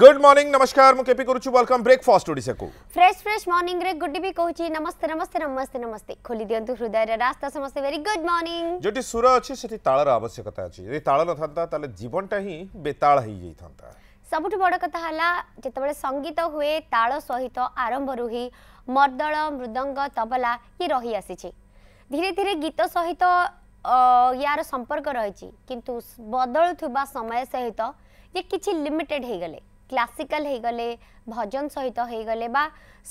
Good morning નમસ્કાર હું કેપી કરું છું વેલકમ બ્રેકફાસ્ટ ઓડિશાકુ ફ્રેશ ફ્રેશ મોર્નિંગ રે ગુડ બી કહુચી નમસ્તે નમસ્તે નમસ્તે નમસ્તે ખોલી દિયંતુ હૃદયર રાસ્તા સમસ્તે વેરી ગુડ મોર્નિંગ જોટી સુર અછી સેટી તાળર આવશ્યકતા અછી જો તાળ ન થાતા તાલે જીવનટા હી બેતાળ હઈ જઈ થાતા ସବୁଠୁ ବଡ଼ କଥା ହେଲା ଯେତେବେଳେ ସଙ୍ଗୀତ ହୁଏ ତାଳ ସହିତ ଆରମ୍ଭରୁ ହିଁ ମର୍ଦ୍ଦଳ ମୃଦଙ୍ଗ ତବଲା ଇଏ ରହିଆସିଛି ଧୀରେ ଧୀରେ ଗୀତ ସହିତ ୟାର ସମ୍ପର୍କ ରହିଛି କିନ୍ତୁ ବଦଳୁଥିବା ସମୟ ସହିତ ଇଏ କିଛି ଲିମିଟେଡ୍ ହେଇଗଲେ ক্লাসিকাল হয়েগলে ভজন সহিত হয়েগলে বা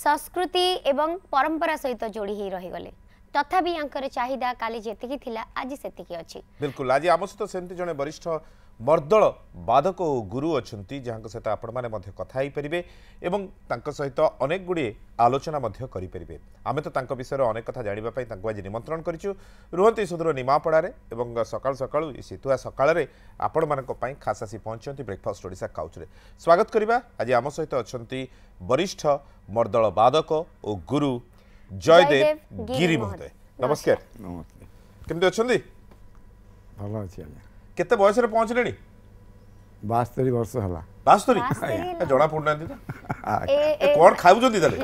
সংস্কৃতি এবং পরম্পরা সহিত যোড়ি হয়ে রহিগলে তথাপি ইয়াঙ্কর চাহিদা কালি যেতিকি থিলা আজি সেতিকি অছি বিলকুল আজি আম সহিত সেমতি জনে বরিষ্ঠ ମର୍ଦ୍ଦଳ ବାଧକ ଓ ଗୁରୁ ଅଛନ୍ତି ଯାହାଙ୍କ ସହିତ ଆପଣମାନେ ମଧ୍ୟ କଥା ହେଇପାରିବେ ଏବଂ ତାଙ୍କ ସହିତ ଅନେକ ଗୁଡ଼ିଏ ଆଲୋଚନା ମଧ୍ୟ କରିପାରିବେ ଆମେ ତ ତାଙ୍କ ବିଷୟରେ ଅନେକ କଥା ଜାଣିବା ପାଇଁ ତାଙ୍କୁ ଆଜି ନିମନ୍ତ୍ରଣ କରିଛୁ ରୁହନ୍ତି ସୁଦୂର ନିମାପଡ଼ାରେ ଏବଂ ସକାଳୁ ସକାଳୁ ଏ ଶୀତୁଆ ସକାଳରେ ଆପଣମାନଙ୍କ ପାଇଁ ଖାସ୍ ଆସି ପହଞ୍ଚନ୍ତି ବ୍ରେକ୍ଫାଷ୍ଟ ଓଡ଼ିଶା କାଉଚରେ ସ୍ୱାଗତ କରିବା ଆଜି ଆମ ସହିତ ଅଛନ୍ତି ବରିଷ୍ଠ ମର୍ଦ୍ଦଳ ବାଧକ ଓ ଗୁରୁ ଜୟଦେବ ଗିରି ମହୋଦୟ ନମସ୍କାର କେମିତି ଅଛନ୍ତି ଭଲ ଅଛି ଆଜ୍ଞା କେତେ ବୟସରେ ପହଞ୍ଚିଲେଣି ବାସ୍ତରୀ ବର୍ଷ ହେଲା ବାସ୍ତରୀ ଜଣା ପଡ଼ୁନାହାନ୍ତି ତ କ'ଣ ଖାଉଛନ୍ତି ତାହେଲେ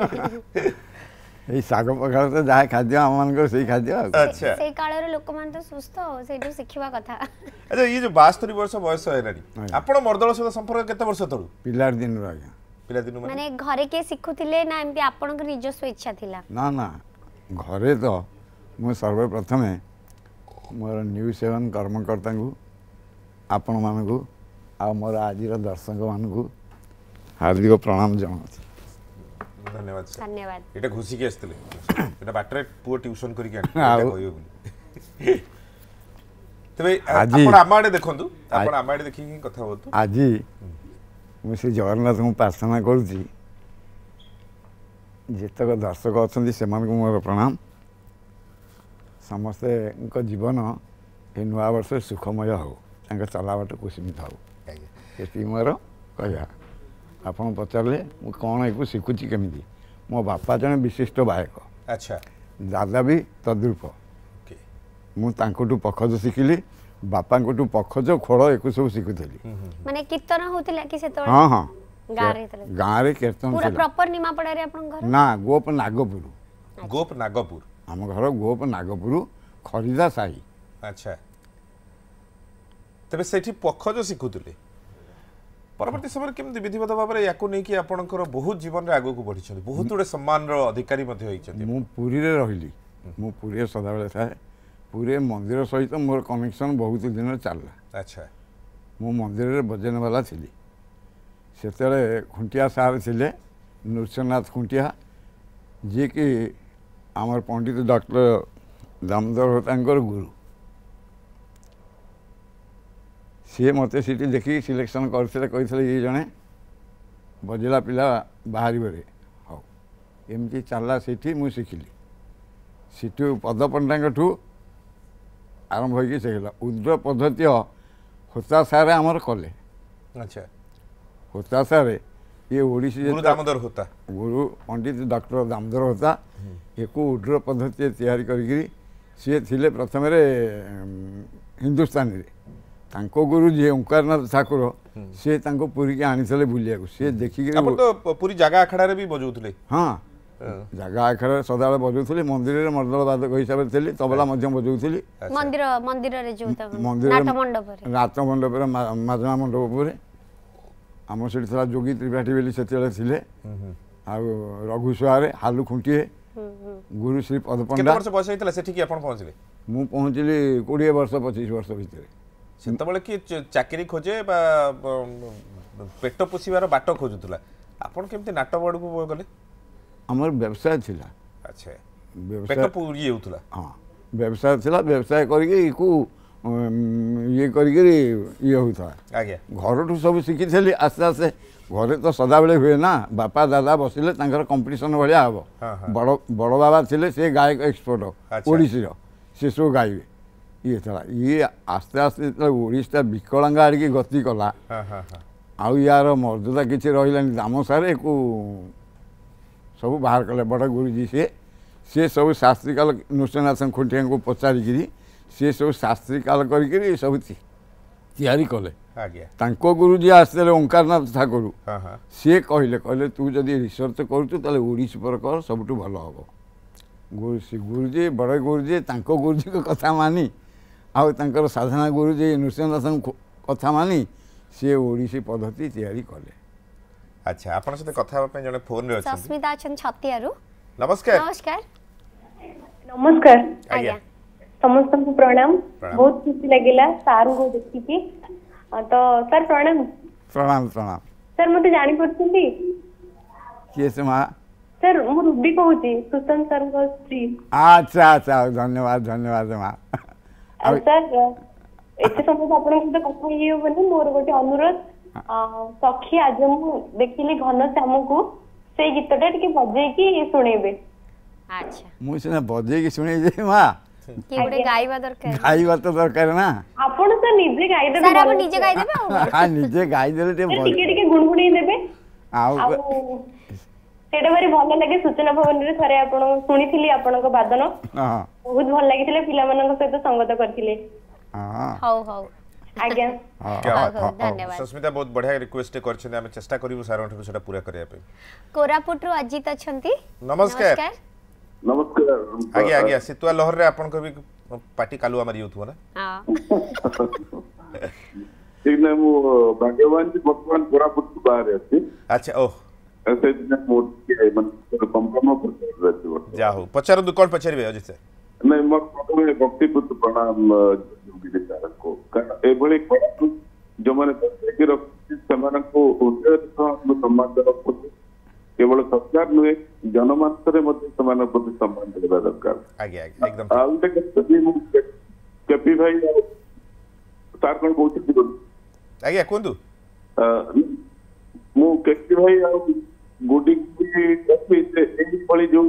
ଏଇ ଶାଗ ପଖାଳ ତ ଯାହା ଖାଦ୍ୟ ଆମମାନଙ୍କର ସେଇ ଖାଦ୍ୟ ଆଚ୍ଛା ସେଇ କାଳର ଲୋକମାନେ ତ ସୁସ୍ଥ ସେଇଠୁ ଶିଖିବା କଥା ଆଚ୍ଛା ଇଏ ଯୋଉ ବାସ୍ତରୀ ବର୍ଷ ବୟସ ହେଲାଣି ଆପଣ ମର୍ଦ୍ଦଳ ସହିତ ସମ୍ପର୍କ କେତେ ବର୍ଷ ତଳୁ ପିଲାର ଦିନରୁ ଆଜ୍ଞା ପିଲା ଦିନରୁ ମାନେ ଘରେ କିଏ ଶିଖୁଥିଲେ ନା ଏମିତି ଆପଣଙ୍କ ନିଜସ୍ୱ ଇଚ୍ଛା ଥିଲା ନା ନା ଘରେ ତ ମୁଁ ସର୍ବପ୍ରଥମେ ମୋର ନ୍ୟୁଜ୍ ସେଭେନ୍ କର୍ମକର୍ତ୍ତାଙ୍କୁ ଆପଣମାନଙ୍କୁ ଆଉ ମୋର ଆଜିର ଦର୍ଶକମାନଙ୍କୁ ହାର୍ଦ୍ଦିକ ପ୍ରଣାମ ଜଣାଉଛି ଧନ୍ୟବାଦ ଧନ୍ୟବାଦ ଏଇଟା ଘୁଷିକି ଆସିଥିଲେ ଏଇଟା ବାଟରେ ପୁଅ ଟିଉସନ୍ କରିକି ଆଉ କହିବେ ବୋଲି ତେବେ ଆଜି ଆମ ଆଡ଼େ ଦେଖନ୍ତୁ ଆପଣ ଆମ ଆଡ଼େ ଦେଖିକି କଥା ହୁଅନ୍ତୁ ଆଜି ମୁଁ ସେ ଜଗନ୍ନାଥଙ୍କୁ ପ୍ରାର୍ଥନା କରୁଛି ଯେତେକ ଦର୍ଶକ ଅଛନ୍ତି ସେମାନଙ୍କୁ ମୋର ପ୍ରଣାମ ସମସ୍ତଙ୍କ ଜୀବନ ଏ ନୂଆ ସୁଖମୟ ହେଉ ତାଙ୍କ ଚଲାବାଟ କୁସୁମୀ ଥାଉ ଏତିକି ମୋର କହିବା ଆପଣ ପଚାରିଲେ ମୁଁ କ'ଣ ଏକୁ ଶିଖୁଛି କେମିତି ମୋ ବାପା ଜଣେ ବିଶିଷ୍ଟ ଗାୟକ ଆଚ୍ଛା ଦାଦା ବି ତଦ୍ରୁପ ମୁଁ ତାଙ୍କଠୁ ପଖଜ ଶିଖିଲି ବାପାଙ୍କଠୁ ପଖଜ ଖୋଳ ଏକୁ ସବୁ ଶିଖୁଥିଲି ମାନେ କୀର୍ତ୍ତନ ହଉଥିଲା କି ସେତେବେଳେ ହଁ ହଁ ଗାଁରେ କୀର୍ତ୍ତନ ପୁରା ପ୍ରପର ନିମାପଡ଼ାରେ ଆପଣଙ୍କ ଘର ନା ଗୋପ ନାଗପୁର ଗୋପ ନାଗପୁର ଆମ ଘର ଗୋପ ନାଗପୁର ଖରିଦା ସାହି ଆଚ୍ଛା ତେବେ ସେଠି ପଖଜ ଶିଖୁଥିଲେ ପରବର୍ତ୍ତୀ ସମୟରେ କେମିତି ବିଧିବଦ୍ଧ ଭାବରେ ୟାକୁ ନେଇକି ଆପଣଙ୍କର ବହୁତ ଜୀବନରେ ଆଗକୁ ବଢ଼ିଛନ୍ତି ବହୁତ ଗୁଡ଼ିଏ ସମ୍ମାନର ଅଧିକାରୀ ମଧ୍ୟ ହୋଇଛନ୍ତି ମୁଁ ପୁରୀରେ ରହିଲି ମୁଁ ପୁରୀରେ ସଦାବେଳେ ଥାଏ ପୁରୀରେ ମନ୍ଦିର ସହିତ ମୋର କନେକ୍ସନ୍ ବହୁତ ଦିନ ଚାଲିଲା ଆଚ୍ଛା ମୁଁ ମନ୍ଦିରରେ ଭଜନବାଲା ଥିଲି ସେତେବେଳେ ଖୁଣ୍ଟିଆ ସାର୍ ଥିଲେ ନୃସିଂହନାଥ ଖୁଣ୍ଟିଆ ଯିଏକି ଆମର ପଣ୍ଡିତ ଡକ୍ଟର ଦାମୋଦର ତାଙ୍କର ଗୁରୁ सी मत सीट देखी सिलेक्शन करते कहते ये जड़े बजिला पिला बाहर हौ एमती चला सीट मुझे शिखिली सीटू पद पंडाठू ଆରମ୍ଭ ହୋଇକି ସେଇଗଲା ଉଦ୍ର ପଦ୍ଧତୀୟ ହୋତାସାରେ ଆମର କଲେ ଆଚ୍ଛା ହୋତାସାରେ ଇଏ ଓଡ଼ିଶୀ ଦାମୋଦର ହୋତା ଗୁରୁ ପଣ୍ଡିତ ଡକ୍ଟର ଦାମୋଦର ହୋତା ୟାକୁ ଉଦ୍ର ପଦ୍ଧତି ତିଆରି କରିକିରି ସିଏ ଥିଲେ ପ୍ରଥମରେ ହିନ୍ଦୁସ୍ତାନୀରେ ତାଙ୍କ ଗୁରୁ ଯିଏ ଓଙ୍କାରନାଥ ଠାକୁର ସିଏ ତାଙ୍କ ପୁରୀକି ଆଣିଥିଲେ ବୁଲିବାକୁ ସିଏ ଦେଖିକି ପୁରୀ ଜାଗା ଆଖଡ଼ାରେ ବି ବଜାଉଥିଲେ ହଁ ଜାଗା ଆଖଡ଼ାରେ ସଦାବେଳେ ବଜାଉଥିଲି ମନ୍ଦିରରେ ମର୍ଦ୍ଦଳ ବାଦକ ହିସାବରେ ଥିଲି ତବଲା ମଧ୍ୟ ବଜାଉଥିଲି ମନ୍ଦିରରେ ମନ୍ଦିରରେ ନାଟ ମଣ୍ଡପରେ ମାଜଣା ମଣ୍ଡପ ଉପରେ ଆମର ସେଠି ଥିଲା ଯୋଗୀ ତ୍ରିପାଠୀ ବୋଲି ସେତେବେଳେ ଥିଲେ ଆଉ ରଘୁ ହାଲୁ ଖୁଣ୍ଟିଏ ଗୁରୁ ଶ୍ରୀ ପଦ ପଣ୍ଡା ବର୍ଷ ବୟସ ହେଇଥିଲା ସେଠିକି ଆପଣ ପହଞ୍ଚିଲେ ମୁଁ ପହଞ୍ଚିଲି କୋଡ଼ିଏ ବର୍ଷ ପଚିଶ ବର୍ଷ ଭିତରେ ସେତେବେଳେ କି ଚାକିରି ଖୋଜେ ବା ପେଟ ପୋଷିବାର ବାଟ ଖୋଜୁଥିଲା ଆପଣ କେମିତି ନାଟକ ଆଡ଼କୁ ଗଲେ ଆମର ବ୍ୟବସାୟ ଥିଲା ଆଚ୍ଛା ପେଟ ପୁରି ଯାଉଥିଲା ହଁ ବ୍ୟବସାୟ ଥିଲା ବ୍ୟବସାୟ କରିକି କୁ ଇଏ କରିକିରି ଇଏ ହେଉଥିଲା ଆଜ୍ଞା ଘରଠୁ ସବୁ ଶିଖିଥିଲି ଆସ୍ତେ ଆସ୍ତେ ଘରେ ତ ସଦାବେଳେ ହୁଏ ନା ବାପା ଦାଦା ବସିଲେ ତାଙ୍କର କମ୍ପିଟିସନ୍ ଭଳିଆ ହେବ ବଡ଼ ବଡ଼ ବାବା ଥିଲେ ସେ ଗାୟକ ଏକ୍ସପର୍ଟ ଓଡ଼ିଶୀର ସେ ସବୁ ଗାଇବେ ଇଏ ଥିଲା ଇଏ ଆସ୍ତେ ଆସ୍ତେ ଯେତେବେଳେ ଓଡ଼ିଶା ବିକଳାଙ୍ଗ ଆଡ଼ିକି ଗତି କଲା ଆଉ ୟାର ମର୍ଯ୍ୟାଦା କିଛି ରହିଲାନି ଦାମ ସାର ଏକୁ ସବୁ ବାହାର କଲେ ବଡ଼ ଗୁରୁଜୀ ସିଏ ସିଏ ସବୁ ଶାସ୍ତ୍ରୀ ଶାସ୍ତ୍ରୀକାଳ ନୃସିଂହନାଥ ଖୁଣ୍ଟିଆଙ୍କୁ ପଚାରିକିରି ସିଏ ସବୁ ଶାସ୍ତ୍ରୀ କାଲ କରିକିରି ସବୁ ତିଆରି କଲେ ଆଜ୍ଞା ତାଙ୍କ ଗୁରୁଜୀ ଆସିଥିଲେ ଓଙ୍କାରନାଥ ଠାକୁର ସିଏ କହିଲେ କହିଲେ ତୁ ଯଦି ରିସର୍ଚ୍ଚ କରୁଛୁ ତାହେଲେ ଓଡ଼ିଶୀ ପର କର ସବୁଠୁ ଭଲ ହେବ ଗୁରୁ ଗୁରୁଜୀ ବଡ଼ ଗୁରୁଜୀ ତାଙ୍କ ଗୁରୁଜୀଙ୍କ କଥା ମାନି ଆଉ ତାଙ୍କର ସାଧନା ଗୁରୁଜୀ ନୃସିଂହ ଦାସଙ୍କ କଥା ମାନି ସିଏ ଓଡ଼ିଶୀ ପଦ୍ଧତି ତିଆରି କଲେ ଆଚ୍ଛା ଆପଣଙ୍କ ସହିତ କଥା ହେବା ପାଇଁ ଜଣେ ଫୋନ୍ରେ ଅଛନ୍ତି ସସ୍ମିତା ଅଛନ୍ତି ଛତିଆରୁ ନମସ୍କାର ନମସ୍କାର ନମସ୍କାର ଆଜ୍ଞା ସମସ୍ତଙ୍କୁ ପ୍ରଣାମ ବହୁତ ଖୁସି ଲାଗିଲା ସାର୍ଙ୍କୁ ଦେଖିକି ତ ସାର୍ ପ୍ରଣାମ ପ୍ରଣାମ ପ୍ରଣାମ ସାର୍ ମୋତେ ଜାଣିପାରୁଛନ୍ତି କିଏ ସେ ମା ସାର୍ ମୁଁ ରୁବି କହୁଛି ସୁଶାନ୍ତ ସାର୍ଙ୍କ ସ୍ତ୍ରୀ ଆଚ୍ଛା ଆଚ୍ଛା ଧନ୍ୟବାଦ ଧନ୍ୟବାଦ ମା ଆଉ ସାର୍ ଏତେ ସମୟ ଆପଣଙ୍କ ସହିତ କଥା ହେଇ ହେବନି ମୋର ଗୋଟେ ଅନୁରୋଧ ସଖୀ ଆଜି ମୁଁ ଦେଖିଲି ଘନଶ୍ୟାମକୁ ସେଇ ଗୀତଟା ଟିକେ ବଜେଇକି ଶୁଣେଇବେ ଆଚ୍ଛା ମୁଁ ସିନା ବଜେଇକି ଶୁଣେଇ ଯେ ମା କିଏ ଗୋଟେ ଗାଇବା ଦରକାର ଗାଇବା ତ ଦରକାର ନା ଆପଣ ତ ନିଜେ ଗାଇଦେବେ ସାର୍ ଆପଣ ନିଜେ ଗାଇଦେବେ ଆଉ ହଁ ନିଜେ ଗାଇଦେଲେ ଟିକେ ଟିକେ ଟିକେ ଗୁଣଗୁଣେଇ ଦେବେ ଆଉ ସେଇଟା ଭାରି ଭଲ ଲାଗେ ସୂଚନା ଭବନରେ ଥରେ ଆପଣ ଶୁଣିଥିଲି ଆପଣଙ୍କ ବାଦନ ହଁ ବହୁତ ଭଲ ଲାଗିଥିଲା ପିଲାମାନଙ୍କ ସହିତ ସଙ୍ଗତ କରିଥିଲେ ହଉ ହଉ ଆଜ୍ଞା ସସ୍ମିତା ବହୁତ ବଢିଆ ରିକ୍ୱେଷ୍ଟ କରିଛନ୍ତି ଆମେ ଚେଷ୍ଟା କରିବୁ ସାରଙ୍କଠୁ ସେଟା ପୁରା କରିବା ପାଇଁ କୋରାପୁଟରୁ ଅଜିତ ଅଛନ୍ତି ନମସ୍କାର ନମସ୍କାର ଆଜ୍ଞା ଆଜ୍ଞା ଶୀତୁଆ ଲହରରେ ଆପଣଙ୍କ ବି ପାଟି କାଲୁଆ ମାରି ଯାଉଥିବ ନା ଠିକ ନାହିଁ ମୁଁ ଭାଗ୍ୟବାନ ଯେ ବର୍ତ୍ତମାନ କୋରାପୁଟରୁ ବାହାରେ ଅଛି ଆଚ୍ଛା ଓହ ସେଇଥିପାଇଁ ମୁଁ ଟିକେ ମାନେ କମ୍ପ୍ରମାଇଜ୍ କରିପାରିବି ଯାହା ହଉ ପଚାରନ୍ତୁ କ'ଣ ପଚାରିବେ ଅଜିତ ସାର୍ ନାଇଁ ମୋର ପ୍ରଥମେ ଭକ୍ତିପୂତ ପ୍ରଣାମ ଯୋଗୀ ସାରଙ୍କୁ କାରଣ ଏଭଳି କଳାକୁ ଯେଉଁମାନେ ସଜାଇକି ରଖୁଛନ୍ତି ସେମାନଙ୍କୁ ହୃଦୟରୁ ସମ୍ମାନ ଦେବା ପ୍ରତି କେବଳ ସରକାର ନୁହେଁ ଜନମାଂସରେ ମଧ୍ୟ ସେମାନଙ୍କ ପ୍ରତି ସମ୍ମାନ ଦେବା ଦରକାର ଆଉ ଗୋଟେ ଯଦି ମୁଁ କେପି ଭାଇ ଆଉ ସାର୍ କଣ କହୁଛନ୍ତି ଆଜ୍ଞା କୁହନ୍ତୁ ମୁଁ କେପି ଭାଇ ଆଉ ଗୁଡି ଏଇଭଳି ଯୋଉ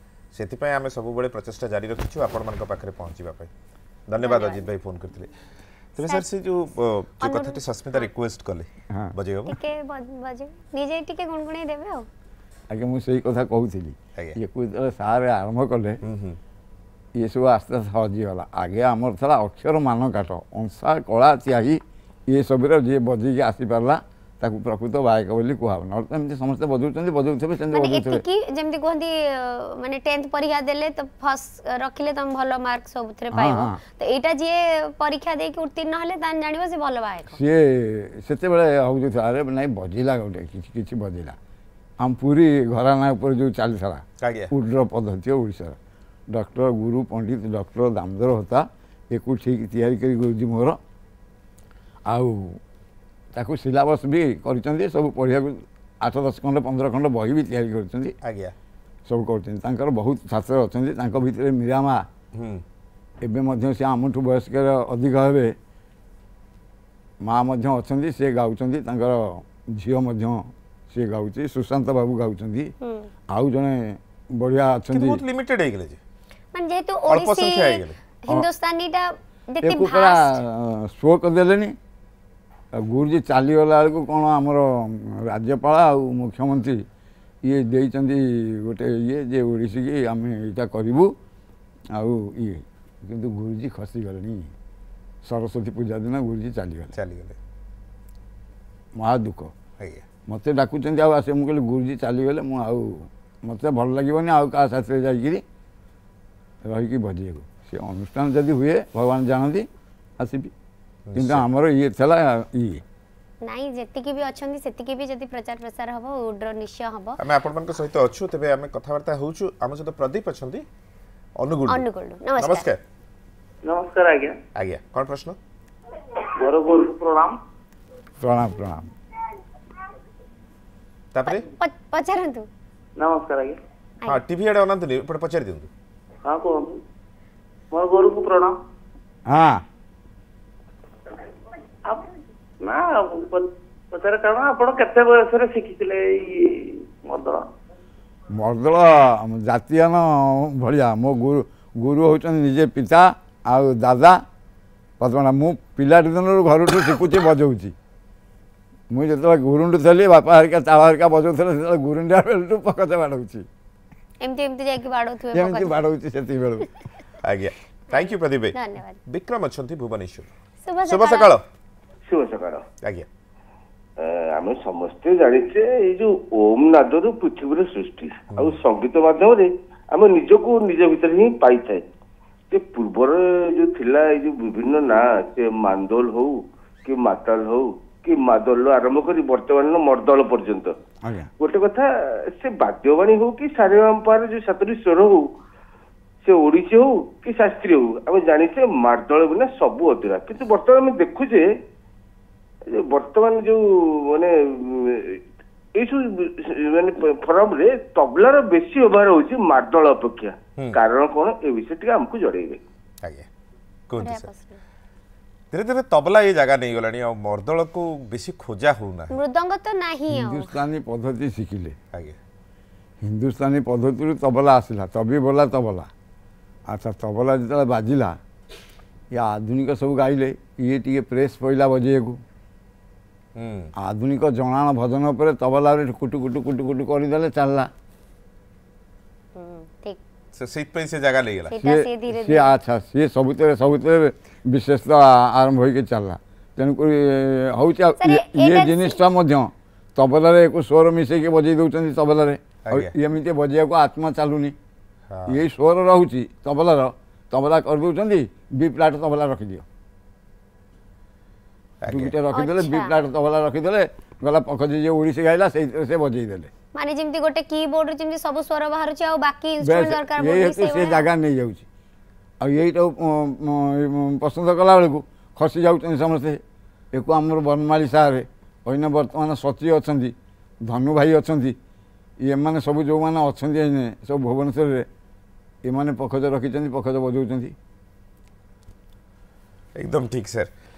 ସେଥିପାଇଁ ଆମେ ସବୁବେଳେ ପ୍ରଚେଷ୍ଟା ଜାରି ରଖିଛୁ ଆପଣମାନଙ୍କ ପାଖରେ ପହଞ୍ଚିବା ପାଇଁ ଧନ୍ୟବାଦ ଅଜିତ ଭାଇ ଫୋନ୍ କରିଥିଲେ ତେବେ ସାର୍ ସେ ଯେଉଁ ଯେଉଁ କଥାଟି ସସ୍ମିତା ରିକ୍ୱେଷ୍ଟ କଲେ ବଜେଇ ହେବ ଟିକେ ବଜେଇ ନିଜେ ଟିକେ ଗୁଣଗୁଣେଇ ଦେବେ ଆଉ ଆଜ୍ଞା ମୁଁ ସେଇ କଥା କହୁଥିଲି ଯେତେବେଳେ ସାର୍ ଆରମ୍ଭ କଲେ ଏସବୁ ଆସ୍ତେ ଆସ୍ତେ ହଜିଗଲା ଆଗେ ଆମର ଥିଲା ଅକ୍ଷର ମାନକାଠ ଅଂଶା କଳା ତିଆହି ଏସବୁରେ ଯିଏ ବଜେଇକି ଆସିପାରିଲା ତାକୁ ପ୍ରକୃତ ବାୟକ ବୋଲି କୁହାହେବ ନହେଲେ ତ ଏମିତି ସମସ୍ତେ ବଜଉଛନ୍ତି ବଜଉଥିବେ ସେମିତି ବଜଉଥିବେ ଯେମିତି କୁହନ୍ତି ମାନେ ଟେନ୍ଥ ପରୀକ୍ଷା ଦେଲେ ତ ଫର୍ଷ୍ଟ ରଖିଲେ ତମେ ଭଲ ମାର୍କ ସବୁଥିରେ ପାଇବ ତ ଏଇଟା ଯିଏ ପରୀକ୍ଷା ଦେଇକି ଉତ୍ତୀର୍ଣ୍ଣ ହେଲେ ତାହେଲେ ଜାଣିବ ସେ ଭଲ ବାୟକ ସିଏ ସେତେବେଳେ ହେଉଥିଲା ଆରେ ନାଇଁ ବଜିଲା ଗୋଟେ କିଛି କିଛି ବଜିଲା ଆମ ପୁରୀ ଘରାନା ଉପରେ ଯେଉଁ ଚାଲିଥିଲା ଉଡ୍ର ପଦ୍ଧତି ଓଡ଼ିଶାର ଡକ୍ଟର ଗୁରୁ ପଣ୍ଡିତ ଡକ୍ଟର ଦାମୋଦର ହୋତା ଏକୁ ଠିକ୍ ତିଆରି କରି ଗୁରୁଜୀ ମୋର ଆଉ ତାକୁ ସିଲାବସ୍ ବି କରିଛନ୍ତି ସବୁ ପଢ଼ିବାକୁ ଆଠ ଦଶ ଖଣ୍ଡ ପନ୍ଦର ଖଣ୍ଡ ବହି ବି ତିଆରି କରିଛନ୍ତି ଆଜ୍ଞା ସବୁ କରୁଛନ୍ତି ତାଙ୍କର ବହୁତ ଛାତ୍ର ଅଛନ୍ତି ତାଙ୍କ ଭିତରେ ମୀରାମା ଏବେ ମଧ୍ୟ ସେ ଆମଠୁ ବୟସ୍କର ଅଧିକ ହେବେ ମା ମଧ୍ୟ ଅଛନ୍ତି ସେ ଗାଉଛନ୍ତି ତାଙ୍କର ଝିଅ ମଧ୍ୟ ସେ ଗାଉଛି ସୁଶାନ୍ତ ବାବୁ ଗାଉଛନ୍ତି ଆଉ ଜଣେ ବଢ଼ିଆ ଅଛନ୍ତି ବହୁତ ଲିମିଟେଡ ହେଇଗଲେ ଯେ ମାନେ ଯେହେତୁ ଓଡ଼ିଶୀ ହିନ୍ଦୁସ୍ତାନୀଟା ଯେତେ ଭାଷ୍ଟ ସ୍ପୋକ ଦେଲେନି ଗୁରୁଜୀ ଚାଲିଗଲା ବେଳକୁ କ'ଣ ଆମର ରାଜ୍ୟପାଳ ଆଉ ମୁଖ୍ୟମନ୍ତ୍ରୀ ଇଏ ଦେଇଛନ୍ତି ଗୋଟେ ଇଏ ଯେ ଓଡ଼ିଶୀକି ଆମେ ଏଇଟା କରିବୁ ଆଉ ଇଏ କିନ୍ତୁ ଗୁରୁଜୀ ଖସିଗଲେଣି ସରସ୍ୱତୀ ପୂଜା ଦିନ ଗୁରୁଜୀ ଚାଲିଗଲେ ଚାଲିଗଲେ ମହା ଦୁଃଖ ଆଜ୍ଞା ମୋତେ ଡାକୁଛନ୍ତି ଆଉ ଆସିବେ ମୁଁ କହିଲି ଗୁରୁଜୀ ଚାଲିଗଲେ ମୁଁ ଆଉ ମୋତେ ଭଲ ଲାଗିବନି ଆଉ କାହା ସାଥିରେ ଯାଇକିରି ରହିକି ଭଜିବାକୁ ସେ ଅନୁଷ୍ଠାନ ଯଦି ହୁଏ ଭଗବାନ ଜାଣନ୍ତି ଆସିବି କିନ୍ତୁ ଆମର ଇଏ ଥିଲା ଇଏ ନାଇଁ ଯେତିକି ବି ଅଛନ୍ତି ସେତିକି ବି ଯଦି ପ୍ରଚାର ପ୍ରସାର ହବ ଉଡ୍ର ନିଶ୍ଚୟ ହବ ଆମେ ଆପଣମାନଙ୍କ ସହିତ ଅଛୁ ତେବେ ଆମେ କଥାବାର୍ତ୍ତା ହେଉଛୁ ଆମ ସହିତ ପ୍ରଦୀପ ଅଛନ୍ତି ଅନୁଗୁଳ ଅନୁଗୁଳ ନମସ୍କାର ନମସ୍କାର ଆଜ୍ଞା ଆଜ୍ଞା କ'ଣ ପ୍ରଶ୍ନ ବରଗୁରୁଙ୍କୁ ପ୍ରଣାମ ପ୍ରଣାମ ପ୍ରଣାମ ତାପରେ ପଚାରନ୍ତୁ ନମସ୍କାର ଆଜ୍ଞା ହଁ ଟିଭି ଆଡ଼େ ଅନାନ୍ତୁନି ଏପଟେ ପଚାରି ଦିଅନ୍ତୁ ହଁ କୁହନ୍ତୁ ମୋର ଗୁରୁଙ୍କୁ ପ୍ରଣାମ ହଁ ନା ପଚାର କାରଣ ଆପଣ କେତେ ବୟସରେ ଶିଖିଥିଲେ ମଦଳ ମଦଳ ଭଳିଆ ମୋ ଗୁରୁ ଗୁରୁ ହେଉଛନ୍ତି ନିଜେ ପିତା ଆଉ ଦାଦା ପଦ୍ମନା ମୁଁ ପିଲାଟି ଦିନରୁ ଘରଠୁ ଶିଖୁଛି ବଜଉଛି ମୁଁ ଯେତେବେଳେ ଗୁରୁଣ୍ଡୁ ଥିଲି ବାପା ହେରିକା ତାଳ ହେରିକା ବଜଉଥିଲେ ସେତେବେଳେ ଗୁରୁଣ୍ଡିଆ ବେଳଠୁ ପକଚ ବାଡ଼ଉଛି ଏମିତି ଏମିତି ଯାଇକି ବାଡ଼ଉଥିବେ ଏମିତି ବାଡ଼ଉଛି ସେତିକି ବେଳକୁ ଆଜ୍ଞା ଥ୍ୟାଙ୍କ ୟୁ ପ୍ରଦୀପ ଭାଇ ବିକ୍ରମ ଅଛନ୍ତି ଭୁବନେଶ୍ୱର ଶୁଭ ସକାଳ ଶୁଭ ସକାଳ ଆଜ୍ଞା ଆମେ ସମସ୍ତେ ଜାଣିଛେ ଏଇ ଯୋଉ ଓମ୍ ନାଦରୁ ପୃଥିବୀର ସୃଷ୍ଟି ଆଉ ସଙ୍ଗୀତ ମାଧ୍ୟମରେ ଆମେ ନିଜକୁ ନିଜ ଭିତରେ ହିଁ ପାଇଥାଏ ସେ ପୂର୍ବର ଯୋଉ ଥିଲା ଏଇ ଯୋଉ ବିଭିନ୍ନ ନାଁ ସେ ମାନ୍ଦୋଲ ହଉ କି ମାତାଲ ହଉ କି ମାଦଲରୁ ଆରମ୍ଭ କରି ବର୍ତ୍ତମାନର ମର୍ଦଳ ପର୍ଯ୍ୟନ୍ତ ଗୋଟେ କଥା ସେ ବାଦ୍ୟବାଣୀ ହଉ କି ସାରେଗାମ୍ପାର ଯୋଉ ସାତଟି ସ୍ୱର ହଉ ସେ ଓଡ଼ିଶୀ ହଉ କି ଶାସ୍ତ୍ରୀୟ ହଉ ଆମେ ଜାଣିଛେ ମାର୍ଦଳ ବିନା ସବୁ ଅଧୁରା କିନ୍ତୁ ବର୍ତ୍ତମାନ ଆମେ ଦେଖୁଛେ ବର୍ତ୍ତମାନ ଯୋଉ ମାନେ ଏଇସବୁ ମାନେ ଫର୍ମରେ ତବଲାର ବେଶୀ ବ୍ୟବହାର ହଉଛି ମାର୍ଦଳ ଅପେକ୍ଷା କାରଣ କ'ଣ ଏ ବିଷୟ ଟିକେ ଆମକୁ ଜଣେଇବେ ଆଜ୍ଞା କୁହନ୍ତୁ ସାର୍ ଧୀରେ ଧୀରେ ତବଲା ଏ ଜାଗା ନେଇଗଲାଣି ଆଉ ମର୍ଦଳକୁ ବେଶୀ ଖୋଜା ହଉନା ମୃଦଙ୍ଗ ତ ନାହିଁ ହିନ୍ଦୁସ୍ତାନୀ ପଦ୍ଧତି ଶିଖିଲେ ଆଜ୍ଞା ହିନ୍ଦୁସ୍ତାନୀ ପଦ୍ଧତିରୁ ତବଲା ଆସିଲା ତବି ବୋଲା ତବଲା ଆଚ୍ଛା ତବଲା ଯେତେବେଳେ ବାଜିଲା ଇଏ ଆଧୁନିକ ସବୁ ଗାଇଲେ ଇଏ ଟିକେ ପ୍ରେସ୍ ପଡ଼ିଲା ବଜେଇବାକୁ हम्म। आधुनिक जनाण भजन तबला कुटुकुटु कुटुकुटु करदे चलला हम्म, से से से अच्छा, आरंभ तेणुक हूँ ये जिनसा तबलार स्वर मिसेक बजे दौरान बजे आत्मा चलूनी ये स्वर प्लाट तबला रखिदी गला पखजे ओडी गाईलाई बजे म किबोर्ड रु पसला खिउँछ समस्तै युवा बर्णमाली सारे धनु भाई सची अनि धनुभइ सब जो अन्य सब भुवनेसर यजाउ एकदम ठीक सर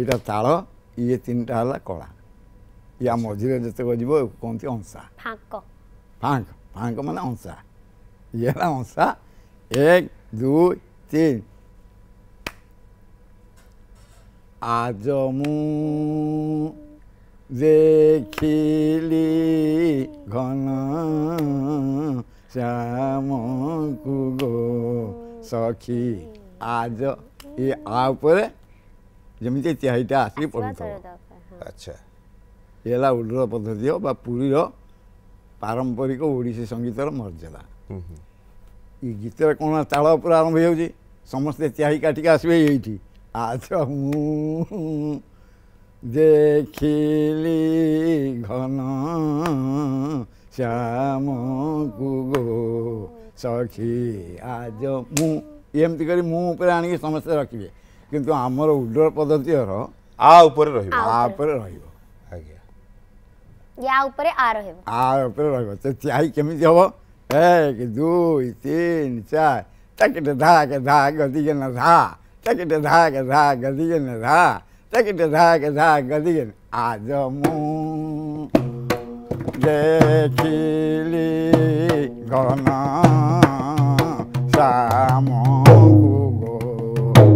এটা ତାଳ ଇଏ ତିନିଟା ହେଲା କଳା ୟା ମଝିରେ ଯେତେକ ଯିବ କହନ୍ତି ଅଂଶା ଫାଙ୍କ ଫାଙ୍କ ଫାଙ୍କ ମାନେ ଅଂଶା ଇଏ ହେଲା ଅଂଶା ଏକ ଦୁଇ ତିନି আজ মু দেখিলি ঘন শ্যামকু গো সখী আজ এ আ উপরে ଯେମିତି ଚିହାଇଟା ଆସିକି ପଡ଼ୁଥିବ ଆଚ୍ଛା ଇଏ ହେଲା ଉଡ଼ୁର ପଦ୍ଧତି ବା ପୁରୀର ପାରମ୍ପରିକ ଓଡ଼ିଶୀ ସଙ୍ଗୀତର ମର୍ଯ୍ୟାଦା ଏ ଗୀତରେ କ'ଣ ତାଳ ଉପରେ ଆରମ୍ଭ ହେଇଯାଉଛି ସମସ୍ତେ ଚିହାଇ କାଟିକି ଆସିବେ ଏଇଠି ଆଚ୍ଛା ମୁଁ ଦେଖିଲି ଘନ ଶ୍ୟାମକୁ ଗୋ ସଖୀ ଆଜ ମୁଁ ଏମିତି କରି ମୁଁ ଉପରେ ଆଣିକି ସମସ୍ତେ ରଖିବେ किंतु आमर उल्डर पद्धति र आ ऊपर रहबो आ ऊपर रहबो आ गया या ऊपर आ रहबो आ ऊपर रहबो त त्याई केमि जबो ए कि दुई तीन चार टकटे धाक धाक गदी के न धा टकटे धाक धाक गदी के न धा टकटे धाक धाक गदी के आ जमु देखिली गना सामो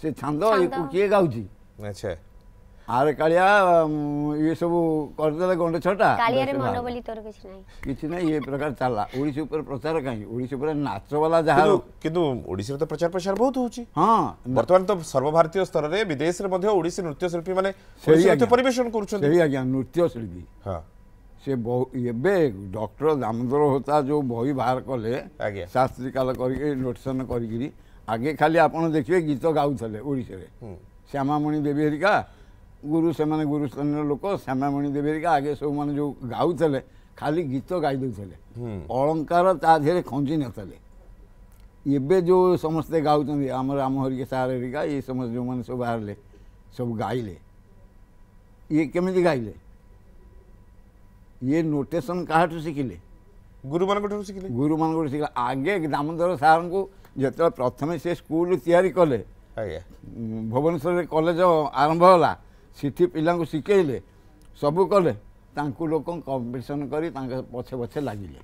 ସେ ଛାନ୍ଦ ୟାକୁ କିଏ ଗାଉଛି ଆଚ୍ଛା আর কালিয়া ইয়ে সব করদেলে গন্ড ছটা কালিয়ারে মন বলি তোর কিছু নাই কিছু নাই এই প্রকার চালা ওড়িশি উপরে প্রচার কাই ওড়িশি উপরে নাচবালা যাহা কিন্তু ওড়িশির তো প্রচার প্রসার বহুত হচ্ছে হ্যাঁ বর্তমান তো সর্বভারতীয় স্তরে বিদেশে মধ্যে ওড়িশি নৃত্য শিল্পী মানে নৃত্য পরিবেশন করছেন সেই আজ্ঞা নৃত্য শিল্পী হ্যাঁ সে এবে ডক্টর দামোদর হোতা যে বই বাহার কলে শাস্ত্রীকাল করি নোটেসন করি आगे खाली आप देखिए गीत गाँव ओडे श्यामामणि देवी हरिका गुरु से मैंने गुरु श्रेणी लोक श्यामामणि देवी हरिका आगे सब मैंने जो गाँव खाली गीत गाई हम्म। अलंकार ताधेरे खजी नाते ये जो समस्ते गाँव आम राम हरिका सार हरिका ये समस्त जो मैंने सब बाहर सब गाइले ये केमी गाइले ये नोटेसन क्या शिखिले गुरु मान शिखिले गुरु मान शिखिले आगे दामोदर सारे ଯେତେବେଳେ ପ୍ରଥମେ ସେ ସ୍କୁଲ ତିଆରି କଲେ ଆଜ୍ଞା ଭୁବନେଶ୍ୱରରେ କଲେଜ ଆରମ୍ଭ ହେଲା ସେଠି ପିଲାଙ୍କୁ ଶିଖେଇଲେ ସବୁ କଲେ ତାଙ୍କୁ ଲୋକଙ୍କୁ କମ୍ପିଟିସନ୍ କରି ତାଙ୍କ ପଛେ ପଛେ ଲାଗିଲେ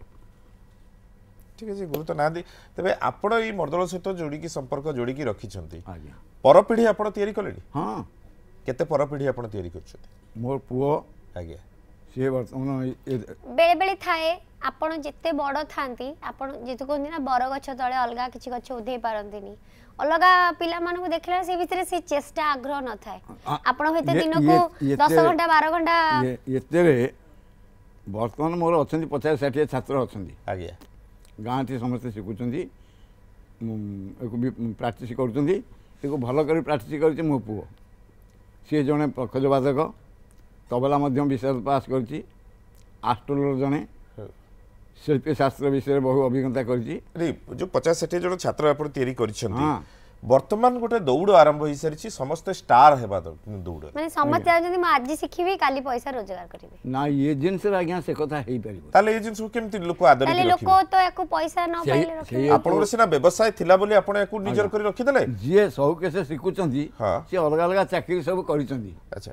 ଠିକ ଅଛି ଗୁରୁତ୍ୱ ନାହାନ୍ତି ତେବେ ଆପଣ ଏଇ ମର୍ଦଳ ସହିତ ଯୋଡ଼ିକି ସମ୍ପର୍କ ଯୋଡ଼ିକି ରଖିଛନ୍ତି ଆଜ୍ଞା ପରପିଢ଼ି ଆପଣ ତିଆରି କଲେଣି ହଁ କେତେ ପରପିଢ଼ି ଆପଣ ତିଆରି କରିଛନ୍ତି ମୋ ପୁଅ ଆଜ୍ଞା ସିଏ ବର୍ତ୍ତମାନ ବେଳେବେଳେ ଥାଏ ଆପଣ ଯେତେ ବଡ଼ ଥାନ୍ତି ଆପଣ ଯେହେତୁ କହନ୍ତି ନା ବରଗଛ ତଳେ ଅଲଗା କିଛି ଗଛ ଉଧେଇ ପାରନ୍ତିନି ଅଲଗା ପିଲାମାନଙ୍କୁ ଦେଖିଲା ସେ ଭିତରେ ସେ ଚେଷ୍ଟା ଆଗ୍ରହ ନଥାଏ ଆପଣ ହୁଏତ ଦିନକୁ ଦଶ ଘଣ୍ଟା ବାର ଘଣ୍ଟା ଏତେରେ ବର୍ତ୍ତମାନ ମୋର ଅଛନ୍ତି ପଚାଶ ଷାଠିଏ ଛାତ୍ର ଅଛନ୍ତି ଆଜ୍ଞା ଗାଁଠି ସମସ୍ତେ ଶିଖୁଛନ୍ତି ଏକୁ ବି ପ୍ରାକ୍ଟିସ୍ କରୁଛନ୍ତି ତାକୁ ଭଲ କରି ପ୍ରାକ୍ଟିସ୍ କରିଛି ମୋ ପୁଅ ସିଏ ଜଣେ ପଖଜ ବାଦକ তବଲା ମଧ୍ୟ ବିଷୟରେ ପାସ୍ କରିଛି ଆଷ୍ଟ୍ରୋଲୋର ଜଣେ ଶିଳ୍ପୀଶାସ୍ତ୍ର ବିଷୟରେ ବହୁ ଅଭିଜ୍ଞତା କରିଛି ଯେଉଁ ପଚାଶ ଷାଠିଏ জন ছাত্র আপনার ତିଆରି করছেন বর্তমান গোটে দৌড় আরম্ভ হয়ে সারিছি সমস্তে স্টার হওয়া দৌড় মানে সমস্তে যদি মু আজি শিখিবি কালি পয়সা রোজগার করিবি না এই জিনিস আজ্ঞা সে কথা হেই পারিব তাহলে এই জিনিস কেমতি লোক আদর তাহলে লোক তো একু পয়সা ন পাইলে রাখিবে আপনার সিনা ব্যবসায় থিলা বলি আপন একু নিজর করি রাখি দেলে যে সহু কেসে শিখুচন্তি সে অলগা অলগা চাকরি সব করিচন্তি আচ্ছা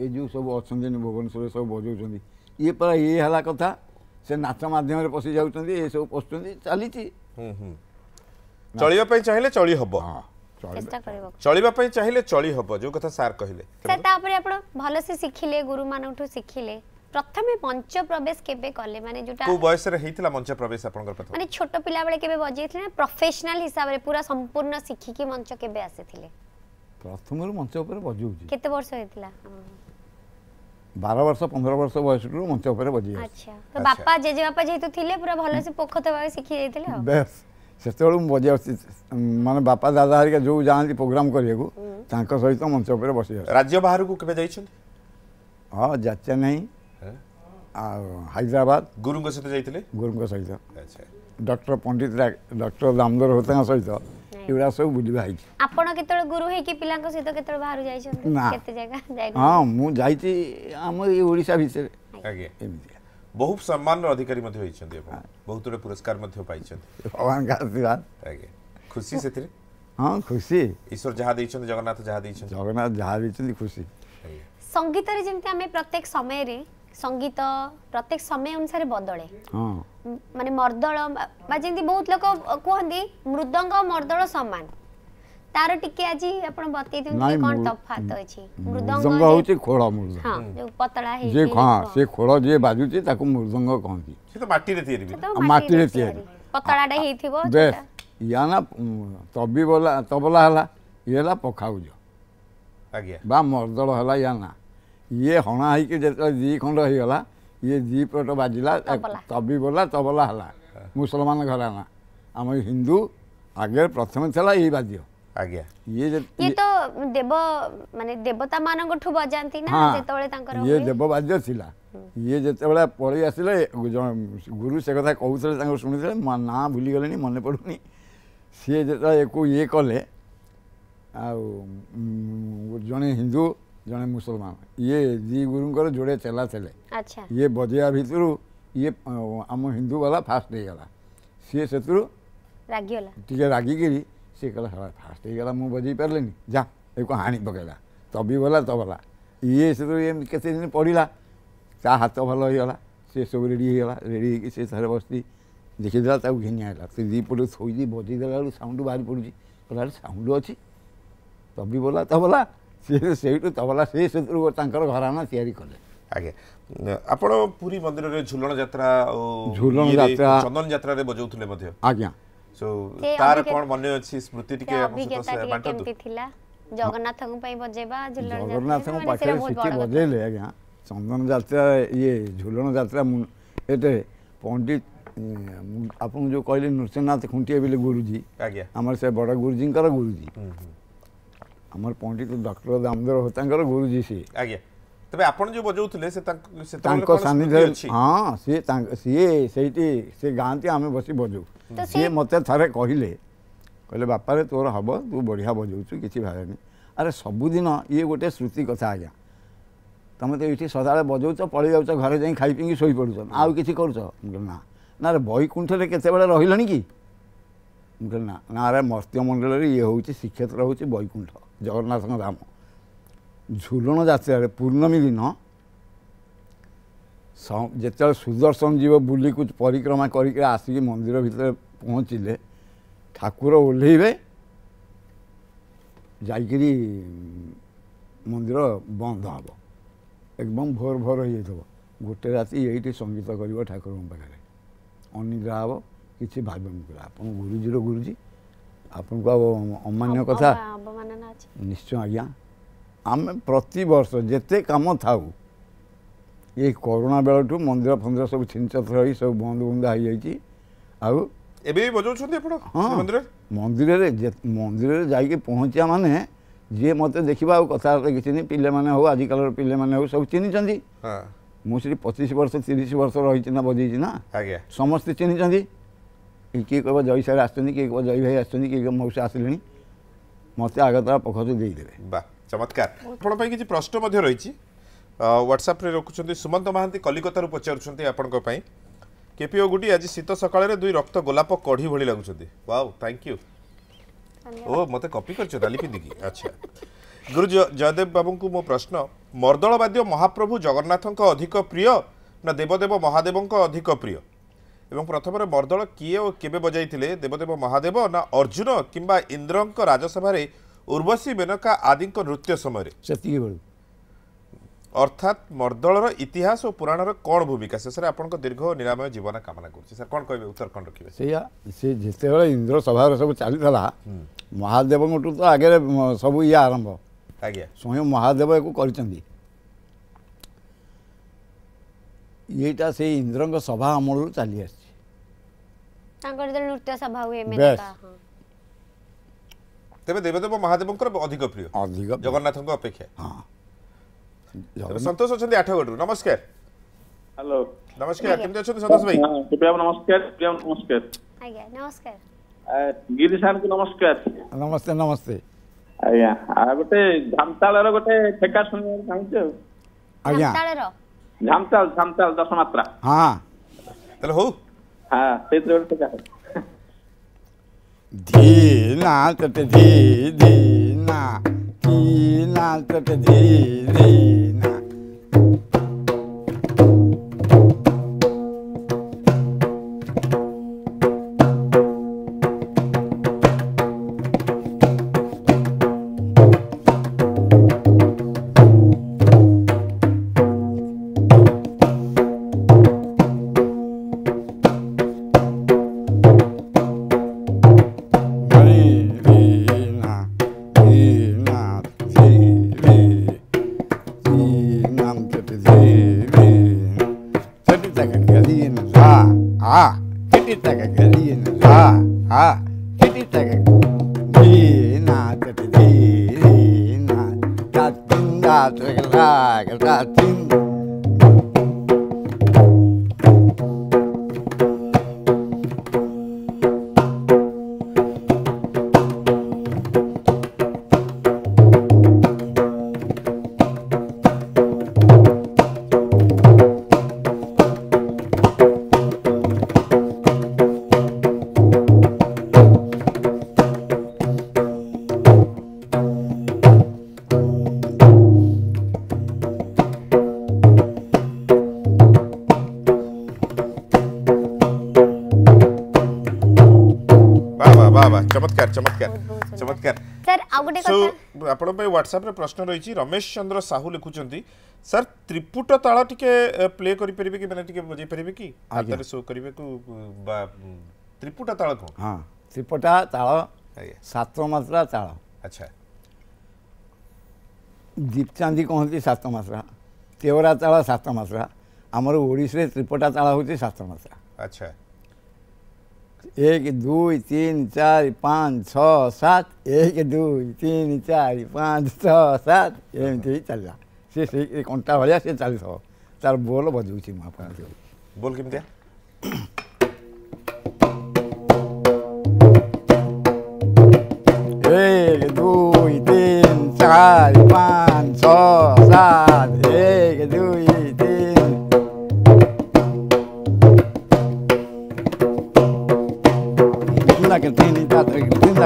ଏ ଯେଉଁ ସବୁ ଅଛନ୍ତି ଭୁବନେଶ୍ୱରରେ ସବୁ ବଜାଉଛନ୍ତି ଇଏ ପରା ଇଏ ହେଲା କଥା ସେ ନାଚ ମାଧ୍ୟମରେ ପଶି ଯାଉଛନ୍ତି ଏସବୁ ପଶୁଛନ୍ତି ଚାଲିଛି ଚଳିବା ପାଇଁ ଚାହିଁଲେ ଚଳି ହବ ଚଳିବା ପାଇଁ ଚାହିଁଲେ ଚଳି ହବ ଯୋଉ କଥା ସାର୍ କହିଲେ ତାପରେ ଆପଣ ଭଲସେ ଶିଖିଲେ ଗୁରୁମାନଙ୍କଠୁ ଶିଖିଲେ ପ୍ରଥମେ ମଞ୍ଚ ପ୍ରବେଶ କେବେ କଲେ ମାନେ ଯୋଉଟା କୋଉ ବୟସରେ ହେଇଥିଲା ମଞ୍ଚ ପ୍ରବେଶ ଆପଣଙ୍କର ପ୍ରଥମ ମାନେ ଛୋଟ ପିଲାବେଳେ କେବେ ବଜେଇଥିଲେ ନା ପ୍ରଫେସନାଲ ହିସାବରେ ପୁରା ସମ୍ପୂର୍ଣ୍ଣ ଶିଖିକି ମଞ୍ଚ କେବେ ଆସିଥିଲେ ପ୍ରଥମରୁ ମଞ୍ଚ ଉପରେ ବଜଉଛି କେତେ ବର୍ଷ ହେଇଥିଲା বার বর্ষ পনেরো বর্ষ বয়সরু মঞ্চ উপরে বজি আচ্ছা, বাপা আচ্ছা। জেজে বাপা যেহেতু লে পুরা ভালসে পোখত ভাবে শিখি যাইলে বেশ সেতবেলে মু বজি আসছি মানে বাপা দাদা হারিকা যে যাতে প্রোগ্রাম করিয়া তাঁক সহিত মঞ্চ উপরে বসি রাজ্য বাহারকু কেবে যাইছেন হ্যাঁ যাচ্ছে নাই আর হায়দ্রাবাদ গুরুঙ্ক সহিত যাইলে গুরুঙ্ক সহিত ডক্টর পণ্ডিত ডক্টর দামোদর হোতাঙ্ক সহিত এগুলা সব বুলি ভাই আপন কেতলে গুরু হেকি পিলাঙ্ক সহিত কেতলে বাহারু যাইছেন কেতে জায়গা যাই হ্যাঁ মু যাইছি আমার এই ওড়িশা ভিতরে আগে এমিতি বহু সম্মানের অধিকারী মধ্যে হয়েছেন আপনি বহুত গুড়ে পুরস্কার মধ্যে পাইছেন ভগবানଙ୍କ আশীর্বাদ আগে খুশি সেতিরে হ্যাঁ খুশি ঈশ্বর যাহা দিয়েছেন জগন্নাথ যাহা দিয়েছেন জগন্নাথ যাহা দিয়েছেন খুশি সঙ্গীতরে যেমতি আমি প্রত্যেক সময়ে ସଙ୍ଗୀତ ପ୍ରତ୍ୟେକ ସମୟ ଅନୁସାରେ ବଦଳେ ମାନେ ମର୍ଦ୍ଦଳ ବା ଯେମିତି ବହୁତ ଲୋକ କୁହନ୍ତି ମୃଦଙ୍ଗ ମର୍ଦ୍ଦଳ ସମାନ ତାର ଟିକେ ଆଜି ଆପଣ ବତେଇ ଦିଅନ୍ତୁ କ'ଣ ତଫାତ ଅଛି ମୃଦଙ୍ଗ ହଉଛି ଖୋଳ ମୃଦ ହଁ ଯୋଉ ପତଳା ହେଇ ହଁ ସେ ଖୋଳ ଯିଏ ବାଜୁଛି ତାକୁ ମୃଦଙ୍ଗ କହନ୍ତି ସେ ତ ମାଟିରେ ତିଆରି ମାଟିରେ ତିଆରି ପତଳାଟା ହେଇଥିବ ବେସ୍ ଇଆ ନା ତବି ବୋଲା ତବଲା ହେଲା ଇଏ ହେଲା ପଖାଉଜ ଆଜ୍ଞା ବା ମର୍ଦ୍ଦଳ ହେଲା ଇଆ ନା ଇଏ ହଣା ହେଇକି ଯେତେବେଳେ ଦୁଇ ଖଣ୍ଡ ହେଇଗଲା ଇଏ ଦୁଇ ପଟ ବାଜିଲା ତବି ବୋଲା ତବଲା ହେଲା ମୁସଲମାନ ଘରାନା ଆମ ହିନ୍ଦୁ ଆଗରେ ପ୍ରଥମେ ଥିଲା ଏଇ ବାଦ୍ୟ ଆଜ୍ଞା ଇଏ ଇଏ ତ ଦେବ ମାନେ ଦେବତା ମାନଙ୍କଠୁ ବଜାନ୍ତି ନା ଯେତେବେଳେ ତାଙ୍କର ଇଏ ଦେବ ବାଦ୍ୟ ଥିଲା ଇଏ ଯେତେବେଳେ ପଳେଇ ଆସିଲେ ଗୁରୁ ସେ କଥା କହୁଥିଲେ ତାଙ୍କୁ ଶୁଣିଥିଲେ ନାଁ ଭୁଲିଗଲେଣି ମନେ ପଡ଼ୁନି ସିଏ ଯେତେବେଳେ ୟାକୁ ଇଏ କଲେ ଆଉ ଜଣେ ହିନ୍ଦୁ जन मुसलमान ये दी गुरु जोड़े चला थे ये बजा भितर ये आम हिंदू वाला फास्ट होगा सी से रागे रागिक फास्ट होगा मुझे बजे पारे जा हाँ पकड़ा तभी भला तबला ये से कत पड़ा ता हाथ भल हो सी सब रेडीगला रेडी सी थे बसती देखी देखा घेनी दीप से दीपट बजे देखा साउंड बाहरी पड़ी कहला साउंड अच्छी तभी भला तबला ସିଏ ସେଇଠୁ ତବଲା ସେ ସେଥିରୁ ତାଙ୍କର ଘରାନା ତିଆରି କଲେ ଆଜ୍ଞା ଆପଣ ପୁରୀ ମନ୍ଦିରରେ ଝୁଲଣ ଯାତ୍ରା ଓ ଝୁଲଣ ଯାତ୍ରା ଚନ୍ଦନ ଯାତ୍ରାରେ ବଜାଉଥିଲେ ମଧ୍ୟ ଆଜ୍ଞା ତାର କ'ଣ ମନେ ଅଛି ସ୍ମୃତି ଟିକେ ଜଗନ୍ନାଥଙ୍କ ପାଇଁ ବଜେଇବା ଜଗନ୍ନାଥଙ୍କ ପାଖରେ ସେଠି ବଜେଇଲେ ଆଜ୍ଞା ଚନ୍ଦନ ଯାତ୍ରା ଇଏ ଝୁଲଣ ଯାତ୍ରା ଏତେ ପଣ୍ଡିତ ଆପଣ ଯେଉଁ କହିଲେ ନୃସିଂହନାଥ ଖୁଣ୍ଟିଏ ବୋଲି ଗୁରୁଜୀ ଆଜ୍ଞା ଆମର ସେ ବଡ଼ ଗୁରୁଜୀଙ୍କର ଗୁରୁଜୀ আমার পণ্ডিত ডক্টর দামোদর হোতাঙ্কর গুরুজি সি আজ্ঞা তবে আপন যে বজাউলে সে তাঙ্ক সান্নিধ্য হ্যাঁ সি সিয়ে সেইটি সে গাঁতি আমি বসি বজাউ সি মতো থাকে কহিলে কহিলে বাপারে তোর হব তু বঢ়িয়া বজাউছু কিছু ভাবনি আরে সবুদিন ইয়ে গোটে শ্রুতি কথা আজ্ঞা তুমি তো এটি সদাবেলে বজাউছ পড়ে যাচ্ছ ঘরে যাই খাই পিকি শই পড়ুছ আউ কিছু করছ না না বৈকুণ্ঠরে কেতবে রহলে কি ମୁଁ କହିଲି ନା ନା ଆରେ ମର୍ତ୍ତ୍ୟମଣ୍ଡଳରେ ଇଏ ହେଉଛି ଶ୍ରୀକ୍ଷେତ୍ର ହେଉଛି ବୈକୁଣ୍ଠ ଜଗନ୍ନାଥଙ୍କ ଧାମ ଝୁଲଣ ଯାତ୍ରାରେ ପୂର୍ଣ୍ଣମୀ ଦିନ ଯେତେବେଳେ ସୁଦର୍ଶନ ଜୀବ ବୁଲିକୁ ପରିକ୍ରମା କରିକି ଆସିକି ମନ୍ଦିର ଭିତରେ ପହଞ୍ଚିଲେ ଠାକୁର ଓହ୍ଲେଇବେ ଯାଇକିରି ମନ୍ଦିର ବନ୍ଦ ହେବ ଏବଂ ଭୋର ଭୋର ହେଇଯାଇଥିବ ଗୋଟେ ରାତି ଏଇଠି ସଙ୍ଗୀତ କରିବ ଠାକୁରଙ୍କ ପାଖରେ ଅନିଦ୍ରା ହେବ କିଛି ଭାବିବାକୁ ଆପଣ ଗୁରୁଜୀର ଗୁରୁଜୀ আপন গাও মানন্য কথা নিশ্চয় আজ্ঞা আম প্রতি বছর জেতে কাম থাউ এই করোনা বেলটু মন্দির ফন্দ সব চিনচত হই সব বন্ধ বন্ধ আই যাইছি আ এবিই বুঝউছন আপড়ো মন্দিরে মন্দিরে যাইকে পৌঁছিয়া মানে জে মতে দেখিবো কথাতে কিছিনি পিলে মানে হয় আজকাল পিলে মানে হয় সব চিনি চந்தி হ্যাঁ মো ศรี 25 বছর 30 বছর হইছ না বুঝি না আজ্ঞা সমস্ত চিনি চந்தி କିଏ କହିବ ଜୟୀ ସାର୍ ଆସୁଛନ୍ତି କିଏ କହିବ ଜୟୀ ଭାଇ ଆସୁଛନ୍ତି କିଏ କହିବ ମଉସା ଆସିଲେଣି ମୋତେ ଆଗତରା ପକ୍ଷରୁ ଦେଇଦେବେ ବା ଚମତ୍କାର ଆପଣ ପାଇଁ କିଛି ପ୍ରଶ୍ନ ମଧ୍ୟ ରହିଛି ହ୍ୱାଟ୍ସଆପ୍ରେ ରଖୁଛନ୍ତି ସୁମନ୍ତ ମହାନ୍ତି କଲିକତାରୁ ପଚାରୁଛନ୍ତି ଆପଣଙ୍କ ପାଇଁ କେପିଓ ଗୁଡ଼ି ଆଜି ଶୀତ ସକାଳରେ ଦୁଇ ରକ୍ତ ଗୋଲାପ କଢ଼ି ଭଳି ଲାଗୁଛନ୍ତି ୱାଓ ଥ୍ୟାଙ୍କ ୟୁ ଓ ମୋତେ କପି କରିଛ ତାଲି ପିନ୍ଧିକି ଆଚ୍ଛା ଗୁରୁ ଜୟଦେବ ବାବୁଙ୍କୁ ମୋ ପ୍ରଶ୍ନ ମର୍ଦ୍ଦଳବାଦ୍ୟ ମହାପ୍ରଭୁ ଜଗନ୍ନାଥଙ୍କ ଅଧିକ ପ୍ରିୟ ନା ଦେବଦେବ ମହାଦେବଙ୍କ ଅଧିକ ପ୍ରିୟ এবং প্রথমে মর্দল কিয়ে ও কেবে বজাইলে দেবদেব মহাদেব না অর্জুন কিংবা ইন্দ্রঙ্ক রাজসভার উর্বশী মেনকা আদি নৃত্য সময় অর্থাৎ মর্দলর ইতিহাস ও পুরাণর কোণ ভূমিকা শেষে আপনার দীর্ঘ নিরাময় জীবন কামনা করছি স্যার কোণ কে উত্তর কোণ রাখবে সেইয়া সে যেতবে ইন্দ্র সভার সব চাল মহাদেব তো আগে সব ইয়ে আরম্ভ আজ্ঞা স্বয়ং মহাদেব একু করছেন ଇଏଟା ସେଇ ଇନ୍ଦ୍ରଙ୍କ ସଭା ଅମଳରୁ ଚାଲି ଆସିଛି ତାଙ୍କର ଯେତେବେଳେ ନୃତ୍ୟ ସଭା ହୁଏ ମେନକା ତେବେ ଦେବଦେବ ମହାଦେବଙ୍କର ଅଧିକ ପ୍ରିୟ ଅଧିକ ଜଗନ୍ନାଥଙ୍କ ଅପେକ୍ଷା ହଁ ସନ୍ତୋଷ ଅଛନ୍ତି ଆଠଗଡ଼ରୁ ନମସ୍କାର ହ୍ୟାଲୋ ନମସ୍କାର କେମିତି ଅଛନ୍ତି ସନ୍ତୋଷ ଭାଇ ନମସ୍କାର ନମସ୍କାର ଆଜ୍ଞା ନମସ୍କାର ଗିରି ସାର୍ଙ୍କୁ ନମସ୍କାର ନମସ୍ତେ ନମସ୍ତେ ଆଜ୍ଞା ଆଉ ଗୋଟେ ଝାମତାଳର ଗୋଟେ ଠେକା ଶୁଣିବାକୁ ଚାହୁଁଛି ଆଉ ଆଜ୍ଞା ଝାମତାଳ ଝାମତାଳ ଦଶମାତ୍ରା ହଁ ତାହେଲେ ହଉ हाँ धीना धी धीना धीना తిట్టాక తిట్టాక నా తిట్టి నా తిందా తిరగలాగ తిందా ह्वाट्सआप्रे प्रश्न रही रमेश चंद्र साहू लिखुंट ସାର୍ ତ୍ରିପୁଟ ତାଳ ଟିକେ ପ୍ଲେ କରିପାରିବେ କି ମାନେ ଟିକେ ବଜେଇ ପାରିବେ କି ହାତରେ ଶୋ କରିବାକୁ ବା ତ୍ରିପୁଟ ତାଳ କ'ଣ ହଁ ତ୍ରିପୁଟା ତାଳ ସାତ ମାତ୍ରା ତାଳ ଆଚ୍ଛା ଦୀପଚାନ୍ଦି କହନ୍ତି ସାତ ମାତ୍ରା তেওରା ତାଳ ସାତ ମାତ୍ରା ଆମର ଓଡ଼ିଶାରେ ତ୍ରିପଟା ତାଳ ହେଉଛି ସାତ ମାତ୍ରା ଆଚ୍ଛା एक दुई तीन चार पाँच छ सात एक दुई तीन चार पाँच छ सात एमती चलला से से कंटा भाया से चलता तार बोल बजाऊँ मु आप बोल के एक दुई तीन चार पाँच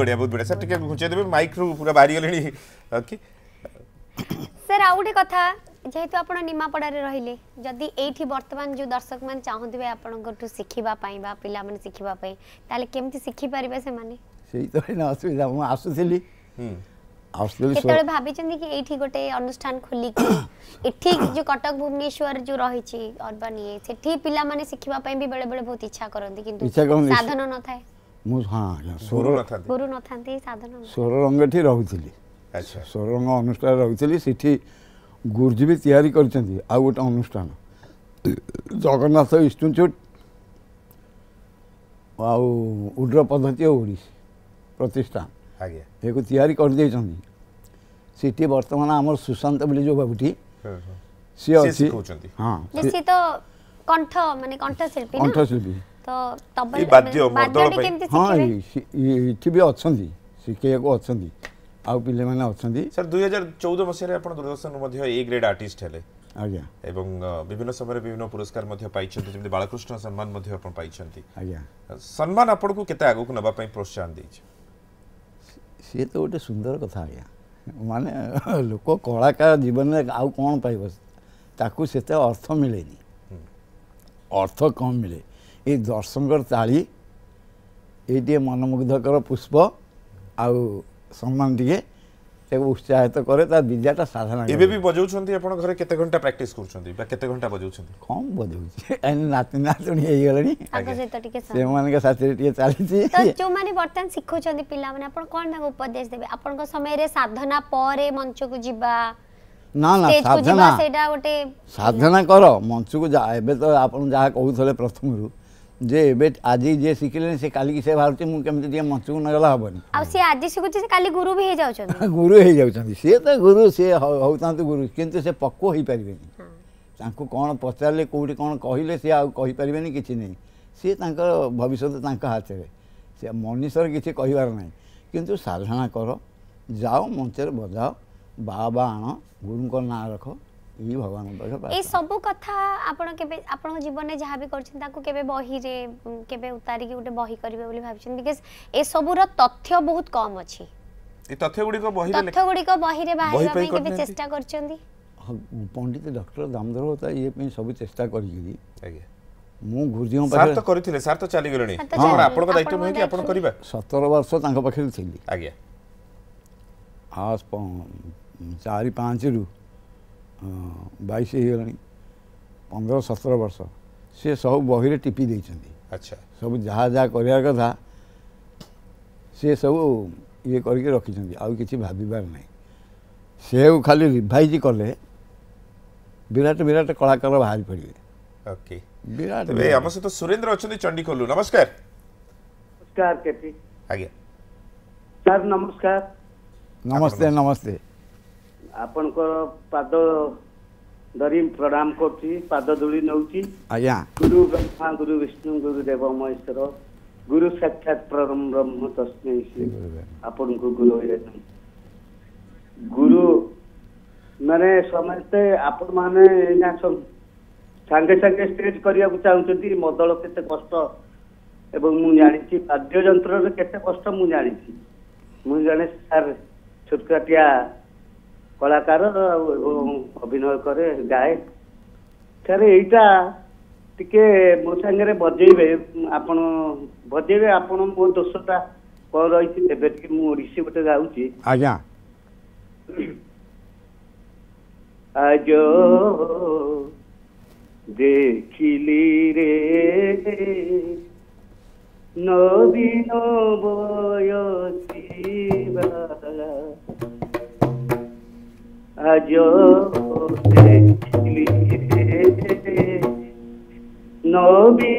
বড়িয়া বহুত বড়িয়া স্যার টিকে ঘুঁচাই দেবে মাইক রু পুরা বাহারি গলেনি ওকে স্যার আউ গোটে কথা যেহেতু আপনার নিমাপড়ারে রহলে যদি এইটি বর্তমান যে দর্শক মানে চাহুবে আপনার শিখিবা পাই বা পিলা মানে শিখিবা পাই তাহলে কেমতি শিখি পারিবে সেমানে সেই তো না অসুবিধা মু আসুছিলি হুম আসুছিলি সেতলে ভাবিছেন কি এইটি গোটে অনুষ্ঠান খুলি কি এঠি যে কটক ভুবনেশ্বর যে রহিছি অরবান ইয়ে সেঠি পিলা মানে শিখিবা পাই বি বেলে বেলে বহুত ইচ্ছা করন্তি কিন্তু সাধন ন থাকে ମୁଁ ହଁ ଆଜ୍ଞା ସ୍ୱର ଗୁରୁ ନଥାନ୍ତି ସାଧନା ସ୍ୱରରଙ୍ଗଠି ରହୁଥିଲି ଆଚ୍ଛା ସ୍ୱରରଙ୍ଗ ଅନୁଷ୍ଠାନରେ ରହୁଥିଲି ସେଠି ଗୁରୁଜୀ ବି ତିଆରି କରିଛନ୍ତି ଆଉ ଗୋଟେ ଅନୁଷ୍ଠାନ ଜଗନ୍ନାଥ ଇନଷ୍ଟିଚ୍ୟୁଟ୍ ଆଉ ଉଡ୍ର ପଦ୍ଧତି ଓ ଓଡ଼ିଶୀ ପ୍ରତିଷ୍ଠାନ ଆଜ୍ଞା ଏହାକୁ ତିଆରି କରିଦେଇଛନ୍ତି ସେଠି ବର୍ତ୍ତମାନ ଆମର ସୁଶାନ୍ତ ବୋଲି ଯେଉଁ ବାବୁଟି ସିଏ ଅଛି ହଁ କଣ୍ଠ ମାନେ କଣ୍ଠଶିଳ୍ପୀ କଣ୍ଠଶିଳ୍ପୀ पिले माने सर 2014 मसीह रे अपन दूरदर्शन ए ग्रेड आर्टिस्ट हेले विभिन्न समय रे विभिन्न पुरस्कार मध्ये सम्मान मध्ये सम्मान अपन को केते प्रोत्साहन दे छे सुंदर कथा आज्ञा माने लोको कलाकार जीवन रे आउ अर्थ मिले अर्थ कम मिले ଏ ଦର୍ଶଙ୍କର ତାଳି ଏଇ ଟିକେ ମନମୁଗ୍ଧକର ପୁଷ୍ପ ଆଉ ସମ୍ମାନ ଟିକେ ତାକୁ ଉତ୍ସାହିତ କରେ ତା ବିଦ୍ୟାଟା ସାଧାରଣ ଏବେ ବି ବଜାଉଛନ୍ତି ଆପଣ ଘରେ କେତେ ଘଣ୍ଟା ପ୍ରାକ୍ଟିସ୍ କରୁଛନ୍ତି ବା କେତେ ଘଣ୍ଟା ବଜାଉଛନ୍ତି କମ୍ ବଜାଉଛି କାହିଁକି ନାତି ନାତୁଣୀ ହେଇଗଲେଣି ସେମାନଙ୍କ ସାଥିରେ ଟିକେ ଚାଲିଛି ଯେଉଁମାନେ ବର୍ତ୍ତମାନ ଶିଖୁଛନ୍ତି ପିଲାମାନେ ଆପଣ କ'ଣ ତାଙ୍କୁ ଉପଦେଶ ଦେବେ ଆପଣଙ୍କ ସମୟରେ ସାଧନା ପରେ ମଞ୍ଚକୁ ଯିବା ନା ନା ସାଧନା ସାଧନା କର ମଞ୍ଚକୁ ଏବେ ତ ଆପଣ ଯାହା କହୁଥିଲେ ପ୍ରଥମରୁ ଯେ ଏବେ ଆଜି ଯିଏ ଶିଖିଲେନି ସେ କାଲିକି ସେ ଭାବୁଛି ମୁଁ କେମିତି ଟିକେ ମଞ୍ଚକୁ ନଗଲା ହେବନି ଆଉ ସିଏ ଆଜି ଶିଖୁଛି ସେ କାଲି ଗୁରୁ ବି ହେଇଯାଉଛନ୍ତି ଗୁରୁ ହେଇଯାଉଛନ୍ତି ସିଏ ତ ଗୁରୁ ସିଏ ହେଉଥାନ୍ତୁ ଗୁରୁ କିନ୍ତୁ ସେ ପକ୍ୱ ହେଇପାରିବେନି ତାଙ୍କୁ କ'ଣ ପଚାରିଲେ କେଉଁଠି କ'ଣ କହିଲେ ସିଏ ଆଉ କହିପାରିବେନି କିଛି ନାହିଁ ସିଏ ତାଙ୍କର ଭବିଷ୍ୟତ ତାଙ୍କ ହାତରେ ସେ ମଣିଷର କିଛି କହିବାର ନାହିଁ କିନ୍ତୁ ସାଧନା କର ଯାଅ ମଞ୍ଚରେ ବଜାଅ ବାବା ଆଣ ଗୁରୁଙ୍କ ନାଁ ରଖ ଇ ଭଗବାନଙ୍କ ପାଖେ ଏ ସବୁ କଥା ଆପଣ କେବେ ଆପଣଙ୍କ ଜୀବନରେ ଯାହା ବି କରିଛନ୍ତି ତାକୁ କେବେ ବହିରେ କେବେ ଉତାରିକି ଗୋଟେ ବହି କରିବେ ବୋଲି ଭାବିଛନ୍ତି ବିକଜ ଏ ସବୁର ତଥ୍ୟ ବହୁତ କମ୍ ଅଛି ଏ ତଥ୍ୟ ଗୁଡ଼ିକ ବହିରେ ତଥ୍ୟ ଗୁଡ଼ିକ ବହିରେ ବାହାରିବା ପାଇଁ କେବେ ଚେଷ୍ଟା କରିଛନ୍ତି ପଣ୍ଡିତ ଡକ୍ଟର ଦାମୋଦର ହୋତା ଇଏ ପାଇଁ ସବୁ ଚେଷ୍ଟା କରିକିରି ଆଜ୍ଞା ମୁଁ ଗୁରୁଜୀଙ୍କ ପାଖରେ ତ କରିଥିଲେ ସାର୍ ତ ଚାଲିଗଲେଣି ହଁ ଆପଣଙ୍କ ଦାୟିତ୍ୱ ନୁହେଁ କି ଆପଣ କରିବା ସତର ବର୍ଷ ତାଙ୍କ ପାଖରେ ଥିଲି ଆଜ୍ଞା ଆଉ ଚାରି ପାଞ୍ଚରୁ ବାଇଶ ହେଇଗଲାଣି ପନ୍ଦର ସତର ବର୍ଷ ସିଏ ସବୁ ବହିରେ ଟିପି ଦେଇଛନ୍ତି ଆଚ୍ଛା ସବୁ ଯାହା ଯାହା କରିବାର କଥା ସିଏ ସବୁ ଇଏ କରିକି ରଖିଛନ୍ତି ଆଉ କିଛି ଭାବିବାର ନାହିଁ ସେଆକୁ ଖାଲି ରିଭାଇଜ୍ କଲେ ବିରାଟ ବିରାଟ କଳାକାର ବାହାରି ପଡ଼ିବେ ଓକେ ବିରାଟ ଆମ ସହିତ ସୁରେନ୍ଦ୍ର ଅଛନ୍ତି ଚଣ୍ଡିଖୋଲୁ ନମସ୍କାର ନମସ୍କାର ଆଜ୍ଞା ସାର୍ ନମସ୍କାର ନମସ୍ତେ ନମସ୍ତେ ଆପଣଙ୍କର ପାଦ ଧରି ପ୍ରଣାମ କରୁଛି ପାଦ ଧୂଳି ନେଉଛି ଆଜ୍ଞା ଗୁରୁ ବ୍ରହ୍ମା ଗୁରୁ ବିଷ୍ଣୁ ଗୁରୁ ଦେବ ମହେଶ୍ୱର ଗୁରୁ ସାକ୍ଷାତ ପରମ ବ୍ରହ୍ମ ତସ୍ମୈ ଆପଣଙ୍କୁ ଗୁରୁ ଗୁରୁ ମାନେ ସମସ୍ତେ ଆପଣମାନେ ଏଇନା ସବୁ ସାଙ୍ଗେ ସାଙ୍ଗେ ଷ୍ଟେଜ୍ କରିବାକୁ ଚାହୁଁଛନ୍ତି ମଦଳ କେତେ କଷ୍ଟ ଏବଂ ମୁଁ ଜାଣିଛି ବାଦ୍ୟ ଯନ୍ତ୍ରରେ କେତେ କଷ୍ଟ ମୁଁ ଜାଣିଛି ମୁଁ ଜଣେ ସାର୍ ଛୋଟକାଟିଆ কলাকার অভিনয় করে গায়ে ସାର୍ ଏଇଟା ଟିକେ ମୋ ସାଙ୍ଗରେ ବଜେଇବେ ଆପଣ ବଜେଇବେ ଆପଣ ମୋ ଦୋଷଟା କ'ଣ ରହିଛି ଏବେ ଟିକେ ମୁଁ ଓଡ଼ିଶୀ ଗୋଟେ ଗାଉଛି ଆଜ୍ଞା ଆଜ ଦେଖିଲି ରେ ନବୀନ ବୟସୀ ବା আজো নবী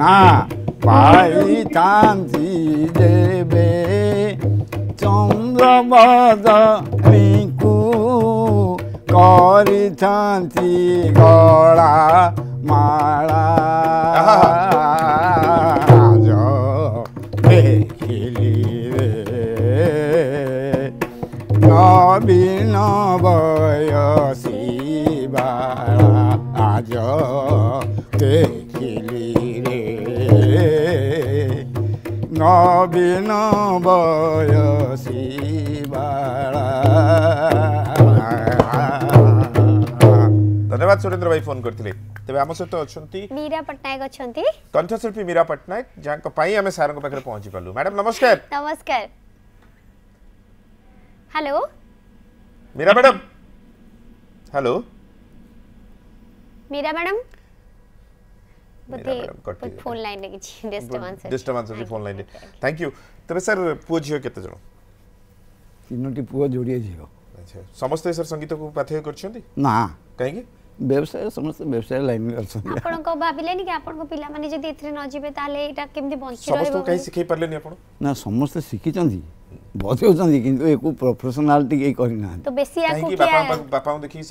না পাইতান্তি দেবে চন্দ্রবদ মিকু করিছান্তি গড়া মালা বয়সী বাড়া আজ দেখিলি রে নবীন বয়সী বাড়া ধন্যবাদ সুরেন্দ্র ভাই ফোন করলে তবে আমার সহ অনেক মীরা পট্টনাক অনেক কণ্ঠশিল্পী মীরা পট্টনাক যা আমি সারঙ্ পাখে পৌঁছি পারু ম্যাডাম নমস্কার নমস্কার hello Meera madam hello Meera madam phone line লাগিছি disturbance disturbance phone line thank you তবে স্যার পুয় ঝিও কেতে জন তিনোটি পুয় জড়িয়ে ঝিও আচ্ছা সমস্ত স্যার সঙ্গীতকু পাথেয় করছেন না কাইকি ব্যবসায় সমস্ত ব্যবসায় লাইন আছেন আপনাকে ভাবিলেন কি আপনাকে পিলা মানে যদি এতে ন জিবে তাহলে এটা কেমতে বঞ্চি রহিব সমস্ত কাই শিখাই পারলেন আপন না সমস্ত শিখিছন্তি बहुत होचंदी किंतु एक प्रोफेशनालिटी के तो बापा बापा देखि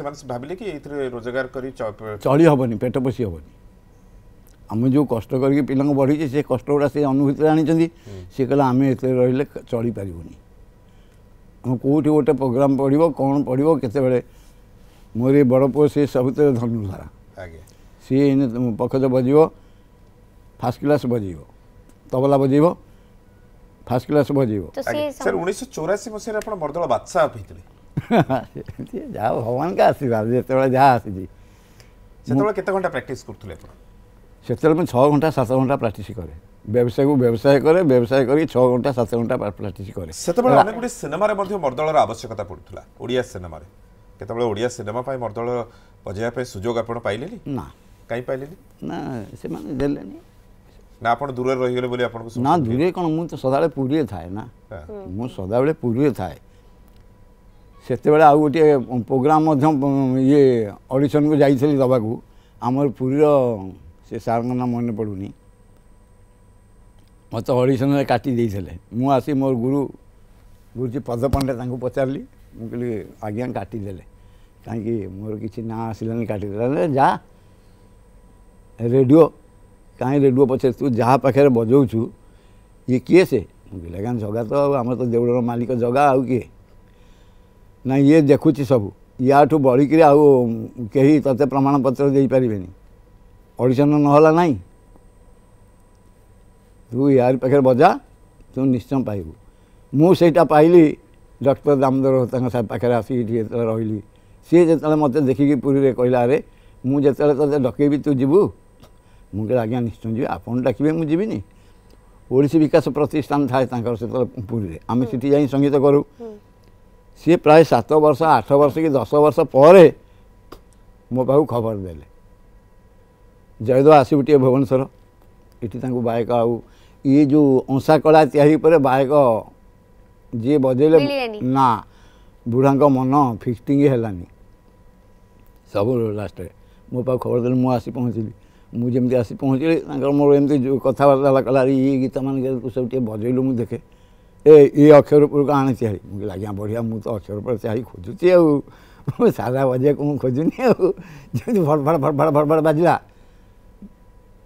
कि रोजगार करी चली हेनी पेट पोसी हबनी आम जो कष्ट करके पिलांग बढ़ीचे से कष्ट से अनुभूति आनी सी कहला आम एत रे चली पारुनी आम कौटी गोटे प्रोग्राम पड़ो कौन पड़ो के मोर बड़ पु सी सब धनुधारा सी पखज बजब फास्ट क्लास बजब तबला बजब ଫାଷ୍ଟ କ୍ଲାସ୍ ବଜିବ ସାର୍ ଉଣେଇଶହ ଚଉରାଶୀ ମସିହାରେ ଆପଣ ବରଦଳ ବାଦଶାହ ହେଇଥିଲେ ଯାହା ଭଗବାନଙ୍କ ଆଶୀର୍ବାଦ ଯେତେବେଳେ ଯାହା ଆସିଛି ସେତେବେଳେ କେତେ ଘଣ୍ଟା ପ୍ରାକ୍ଟିସ୍ କରୁଥିଲେ ଆପଣ ସେତେବେଳେ ମୁଁ ଛଅ ଘଣ୍ଟା ସାତ ଘଣ୍ଟା ପ୍ରାକ୍ଟିସ୍ କରେ ব্যবসায়କୁ ବ୍ୟବସାୟ କରେ ବ୍ୟବସାୟ କରି ଛଅ ଘଣ୍ଟା ସାତ ଘଣ୍ଟା ପ୍ରାକ୍ଟିସ୍ କରେ ସେତେବେଳେ ଅନେକ ଗୁଡ଼ିଏ ସିନେମାରେ ମଧ୍ୟ ମର୍ଦ୍ଦଳର ଆବଶ୍ୟକତା ପଡ଼ୁଥିଲା ଓଡ଼ିଆ ସିନେମାରେ କେତେବେଳେ ଓଡ଼ିଆ ସିନେମା ପାଇଁ ମର୍ଦ୍ଦଳ ବଜାଇବା ପାଇଁ ସୁଯୋଗ ଆପଣ ପାଇଲେନି ନା କାହିଁ ପାଇଲେନି ନା ସେମାନେ ଦେଲେନି ନା ଆପଣ ଦୂରରେ ରହିଗଲେ ବୋଲି ଆପଣଙ୍କୁ ନା ଦୂରେ କ'ଣ ମୁଁ ତ ସଦାବେଳେ ପୁରୀରେ ଥାଏ ନା ମୁଁ ସଦାବେଳେ ପୁରୀରେ ଥାଏ ସେତେବେଳେ ଆଉ ଗୋଟିଏ ପ୍ରୋଗ୍ରାମ୍ ମଧ୍ୟ ଇଏ ଅଡ଼ିସନ୍କୁ ଯାଇଥିଲି ଦେବାକୁ ଆମର ପୁରୀର ସେ ସାର୍ଙ୍କ ନାଁ ମନେ ପଡ଼ୁନି ମୋତେ ଅଡ଼ିସନ୍ରେ କାଟି ଦେଇଥିଲେ ମୁଁ ଆସି ମୋର ଗୁରୁ ଗୁରୁଜୀ ପଦ ପଣ୍ଡା ତାଙ୍କୁ ପଚାରିଲି ମୁଁ କହିଲି ଆଜ୍ଞା କାଟିଦେଲେ କାହିଁକି ମୋର କିଛି ନାଁ ଆସିଲାନି କାଟିଦେଲେ ଯା ରେଡ଼ିଓ कहीं रेडुओ पचे तू जहाँ पाखे बजाऊ ये किए से मुझे जगह तो आम तो देवल मालिक जगह आउ किए ना ये देखुची सब याठ बढ़ आई तेज प्रमाणपत्र पारे नहीं नाला ना तू ये बजा तू निश्चय पाइबु मुझा पाइली डक्टर दामोदर साहब पाखे आसिक रही सी जो मत देखिक पूरी कहला अरे मुझे तेज डकेबी तू जीवु ମୁଁ କହିଲି ଆଜ୍ଞା ନିଶ୍ଚୟ ଯିବି ଆପଣ ଡାକିବେ ମୁଁ ଯିବିନି ଓଡ଼ିଶୀ ବିକାଶ ପ୍ରତିଷ୍ଠାନ ଥାଏ ତାଙ୍କର ସେତେବେଳେ ପୁରୀରେ ଆମେ ସେଠି ଯାଇ ସଙ୍ଗୀତ କରୁ ସିଏ ପ୍ରାୟ ସାତ ବର୍ଷ ଆଠ ବର୍ଷ କି ଦଶ ବର୍ଷ ପରେ ମୋ ପାଖକୁ ଖବର ଦେଲେ ଜୟଦେବ ଆସିବୁ ଟିକେ ଭୁବନେଶ୍ୱର ଏଠି ତାଙ୍କୁ ବାୟକ ଆଉ ଇଏ ଯେଉଁ ଅଂଶା କଳା ତିଆରି ଉପରେ ବାୟକ ଯିଏ ବଜେଇଲେ ନା ବୁଢ଼ାଙ୍କ ମନ ଫିକ୍ସିଂ ହେଲାନି ସବୁ ଲାଷ୍ଟରେ ମୋ ପାଖକୁ ଖବର ଦେଲେ ମୁଁ ଆସି ପହଞ୍ଚିଲି ମୁଁ ଯେମିତି ଆସି ପହଞ୍ଚିଲି ତାଙ୍କର ମୋର ଏମିତି ଯେଉଁ କଥାବାର୍ତ୍ତା ହେଲା କହିଲା ଇଏ ଗୀତମାନେ ସବୁ ଟିକେ ବଜେଇଲୁ ମୁଁ ଦେଖେ ଏ ଇଏ ଅକ୍ଷର ଉପରକୁ ଆଣେ ତିଆରି ମୁଁ କହିଲି ଆଜ୍ଞା ବଢ଼ିଆ ମୁଁ ତ ଅକ୍ଷର ଉପରେ ତିଆରି ଖୋଜୁଛି ଆଉ ସାଧା ବାଜିବାକୁ ମୁଁ ଖୋଜୁନି ଆଉ ଯେମିତି ଭଡ଼ ଭଡ଼ ଭଡ଼ଭଡ଼ ଭଡ଼ ଭଡ଼ ବାଜିଲା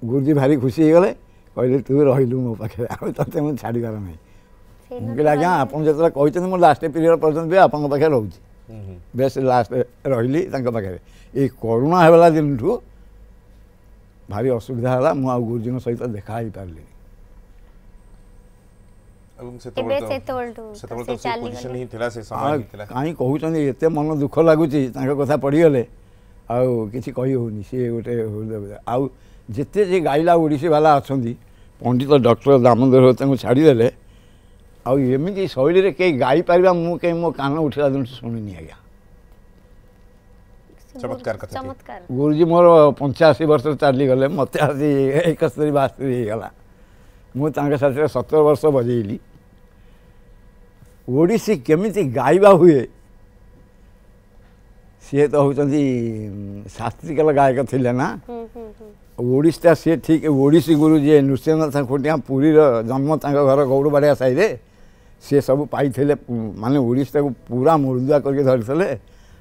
ଗୁରୁଜୀ ଭାରି ଖୁସି ହେଇଗଲେ କହିଲେ ତୁ ରହିଲୁ ମୋ ପାଖରେ ଆଉ ତୋତେ ମୁଁ ଛାଡ଼ିବାର ନାହିଁ ମୁଁ କହିଲି ଆଜ୍ଞା ଆପଣ ଯେତେବେଳେ କହିଛନ୍ତି ମୁଁ ଲାଷ୍ଟ ପିରିୟଡ଼ ପର୍ଯ୍ୟନ୍ତ ବି ଆପଣଙ୍କ ପାଖରେ ରହୁଛି ବେଶ୍ ଲାଷ୍ଟ ରହିଲି ତାଙ୍କ ପାଖରେ ଏଇ କରୋନା ହେଲା ଦିନଠୁ ଭାରି ଅସୁବିଧା ହେଲା ମୁଁ ଆଉ ଗୁରୁଜୀଙ୍କ ସହିତ ଦେଖା ହେଇପାରିଲିନି କାହିଁ କହୁଛନ୍ତି ଏତେ ମନ ଦୁଃଖ ଲାଗୁଛି ତାଙ୍କ କଥା ପଢ଼ିଗଲେ ଆଉ କିଛି କହିହେଉନି ସିଏ ଗୋଟେ ଆଉ ଯେତେ ଯେ ଗାଇଲା ଓଡ଼ିଶୀ ବାଲା ଅଛନ୍ତି ପଣ୍ଡିତ ଡକ୍ଟର ଦାମୋଦର ତାଙ୍କୁ ଛାଡ଼ିଦେଲେ ଆଉ ଏମିତି ଶୈଳୀରେ କେହି ଗାଇପାରିବା ମୁଁ କେହି ମୋ କାନ ଉଠିଲା ଦିନଠୁ ଶୁଣିନି ଆଜ୍ଞା ଚମତ୍କାର କଥା ଗୁରୁଜୀ ମୋର ପଞ୍ଚାଅଶୀ ବର୍ଷ ଚାଲିଗଲେ ମୋତେ ଆସି ଏକସ୍ତରୀ ବାସ୍ତରୀ ହେଇଗଲା ମୁଁ ତାଙ୍କ ସାଥିରେ ସତର ବର୍ଷ ବଜେଇଲି ଓଡ଼ିଶୀ କେମିତି ଗାଇବା ହୁଏ ସିଏ ତ ହେଉଛନ୍ତି ଶାସ୍ତ୍ରିକାଳ ଗାୟକ ଥିଲେ ନା ଓଡ଼ିଶୀଟା ସିଏ ଠିକ ଓଡ଼ିଶୀ ଗୁରୁ ଯିଏ ନୃସିଂହନାଥ ଖୁଣ୍ଟିଆ ପୁରୀର ଜନ୍ମ ତାଙ୍କ ଘର ଗୌଡ଼ବାଡ଼ିଆ ସାହିରେ ସିଏ ସବୁ ପାଇଥିଲେ ମାନେ ଓଡ଼ିଶୀଟାକୁ ପୁରା ମୃଦୁଆ କରିକି ଧରିଥିଲେ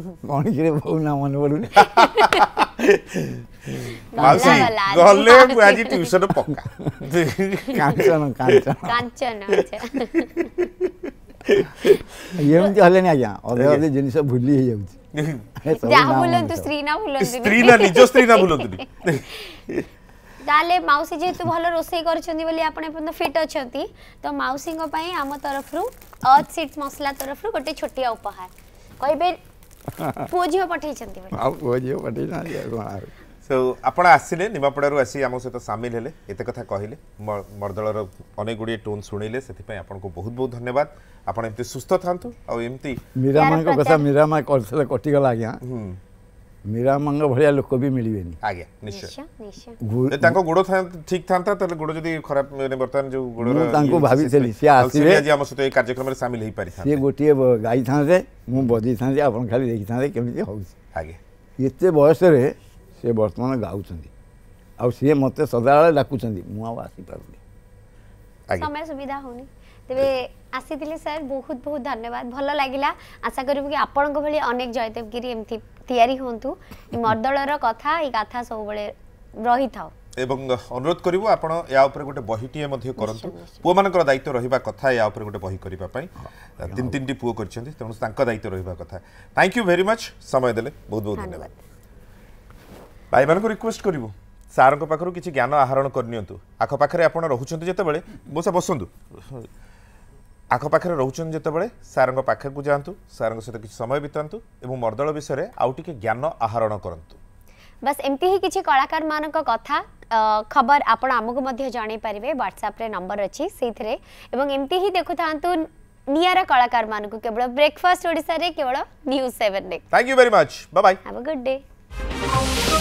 ମଣିକିରେ ବୋଉ ନା ମନେ ପଡ଼ୁନି ମାଉସୀ ଗଲେ ମୁଁ ଆଜି ଟ୍ୟୁସନ ପକା କାଞ୍ଚନ କାଞ୍ଚନ କାଞ୍ଚନ ଏମିତି ହେଲେନି ଆଜ୍ଞା ଅଧେ ଅଧେ ଜିନିଷ ଭୁଲି ହେଇଯାଉଛି ଯାହା ଭୁଲନ୍ତୁ ସ୍ତ୍ରୀ ନା ଭୁଲନ୍ତି ସ୍ତ୍ରୀ ନା ନିଜ ସ୍ତ୍ରୀ ନା ଭୁଲନ୍ତୁନି ତାହେଲେ ମାଉସୀ ଯେହେତୁ ଭଲ ରୋଷେଇ କରିଛନ୍ତି ବୋଲି ଆପଣ ଏପର୍ଯ୍ୟନ୍ତ ଫିଟ୍ ଅଛନ୍ତି ତ ମାଉସୀଙ୍କ ପାଇଁ ଆମ ତରଫରୁ ଅର୍ଥ ସିଟ୍ ମସଲା ତରଫରୁ ଗୋଟେ ଛୋଟିଆ ଉପହାର କହିବେ ପୁଅ ଝିଅ ପଠେଇଛନ୍ତି ଆଉ ପୁଅ ଝିଅ ପଠେଇଛନ୍ତି ସୋ ଆପଣ ଆସିଲେ ନିମାପଡ଼ାରୁ ଆସି ଆମ ସହିତ ସାମିଲ ହେଲେ ଏତେ କଥା କହିଲେ ମର୍ଦ୍ଦଳର ଅନେକ ଗୁଡ଼ିଏ ଟୋନ୍ ଶୁଣିଲେ ସେଥିପାଇଁ ଆପଣଙ୍କୁ ବହୁତ ବହୁତ ଧନ୍ୟବାଦ ଆପଣ ଏମିତି ସୁସ୍ଥ ଥାନ୍ତୁ ଆଉ ଏମିତି ମୀରାମାଙ୍କ କଥା ମୀରାମା କରିଥିଲେ କଟିଗଲା ଆଜ୍ଞା ମୀରାମାଙ୍କ ଭଳିଆ ଲୋକ ବି ମିଳିବେନି ଆଜ୍ଞା ନିଶ୍ଚୟ ତାଙ୍କ ଗୋଡ଼ ଠିକ ଥାନ୍ତା ତାହେଲେ ଗୋଡ଼ ଯଦି ଖରାପ ବର୍ତ୍ତମାନ ଯୋଉ ଗୋଡ଼ ତାଙ୍କୁ ଭାବିଥିଲି ସିଏ ଆସିବେ ଆଜି ଆମ ସହିତ ଏଇ କାର୍ଯ୍ୟକ୍ରମରେ ସାମିଲ ହେଇପାରିଥାନ୍ତେ ସିଏ ଗୋଟିଏ ଗାଇଥାନ୍ତେ ମୁଁ ବଜେଇଥାନ୍ତି ଆପଣ ଖାଲି ଦେଖିଥାନ୍ତେ କେମିତି ହେଉଛି ଆଜ୍ଞା ଏତେ ବୟସରେ ସେ ବର୍ତ୍ତମାନ ଗାଉଛନ୍ତି ଆଉ ସିଏ ମୋତେ ସଦାବେଳେ ଡାକୁଛନ୍ତି ମୁଁ ଆଉ ଆସିପାରୁନି ସମୟ ସୁବିଧା ହେଉନି ତେବେ ଆସିଥିଲେ ସାର୍ ବହୁତ ବହୁତ ଧନ୍ୟବାଦ ଭଲ ଲାଗିଲା ଆଶା କରିବୁ କି ଆପଣଙ୍କ ଭଳି ଅନେକ ଜୟଦେବ ଗିରି ଏମିତି ତିଆରି ହୁଅନ୍ତୁ ମଦଳର କଥା ଏଇ କଥା ସବୁବେଳେ ରହିଥାଉ ଏବଂ ଅନୁରୋଧ କରିବୁ ଆପଣ ୟା ଉପରେ ଗୋଟେ ବହିଟିଏ ମଧ୍ୟ କରନ୍ତୁ ପୁଅମାନଙ୍କର ଦାୟିତ୍ୱ ରହିବା କଥା ୟା ଉପରେ ଗୋଟେ ବହି କରିବା ପାଇଁ ତିନି ତିନିଟି ପୁଅ କରିଛନ୍ତି ତେଣୁ ତାଙ୍କ ଦାୟିତ୍ୱ ରହିବା କଥା ଥ୍ୟାଙ୍କ ୟୁ ଭେରି ମଚ୍ ସମୟ ଦେଲେ ବହୁତ ବହୁତ ଧନ୍ୟବାଦ ଭାଇମାନଙ୍କୁ ରିକ୍ୱେଷ୍ଟ କରିବୁ ସାର୍ଙ୍କ ପାଖରୁ କିଛି ଜ୍ଞାନ ଆହରଣ କରିନିଅନ୍ତୁ ଆଖପାଖରେ ଆପଣ ରହୁଛନ୍ତି ଯେତେବେଳେ ମୋ ସାର୍ ବସନ୍ତୁ ଆଖପାଖରେ ରହୁଛନ୍ତି ଯେତେବେଳେ ସାର୍ଙ୍କ ପାଖକୁ ଯାଆନ୍ତୁ ସାର୍ଙ୍କ ସହିତ କିଛି ସମୟ ବିତାନ୍ତୁ ଏବଂ ମର୍ଦ୍ଦଳ ବିଷୟରେ ଆଉ ଟିକେ ଜ୍ଞାନ ଆହରଣ କରନ୍ତୁ ବାସ୍ ଏମିତି ହିଁ କିଛି କଳାକାରମାନଙ୍କ କଥା ଖବର ଆପଣ ଆମକୁ ମଧ୍ୟ ଜଣାଇ ପାରିବେ ହ୍ୱାଟ୍ସଆପ୍ରେ ନମ୍ବର ଅଛି ସେଇଥିରେ ଏବଂ ଏମିତି ହିଁ ଦେଖୁଥାନ୍ତୁ ନିଆରା କଳାକାରମାନଙ୍କୁ କେବଳ ବ୍ରେକ୍ଫାଷ୍ଟ ଓଡ଼ିଶାରେ କେବଳ ନ୍ୟୁଜ୍ ସେଭେନ୍ରେ thank you very much bye have a good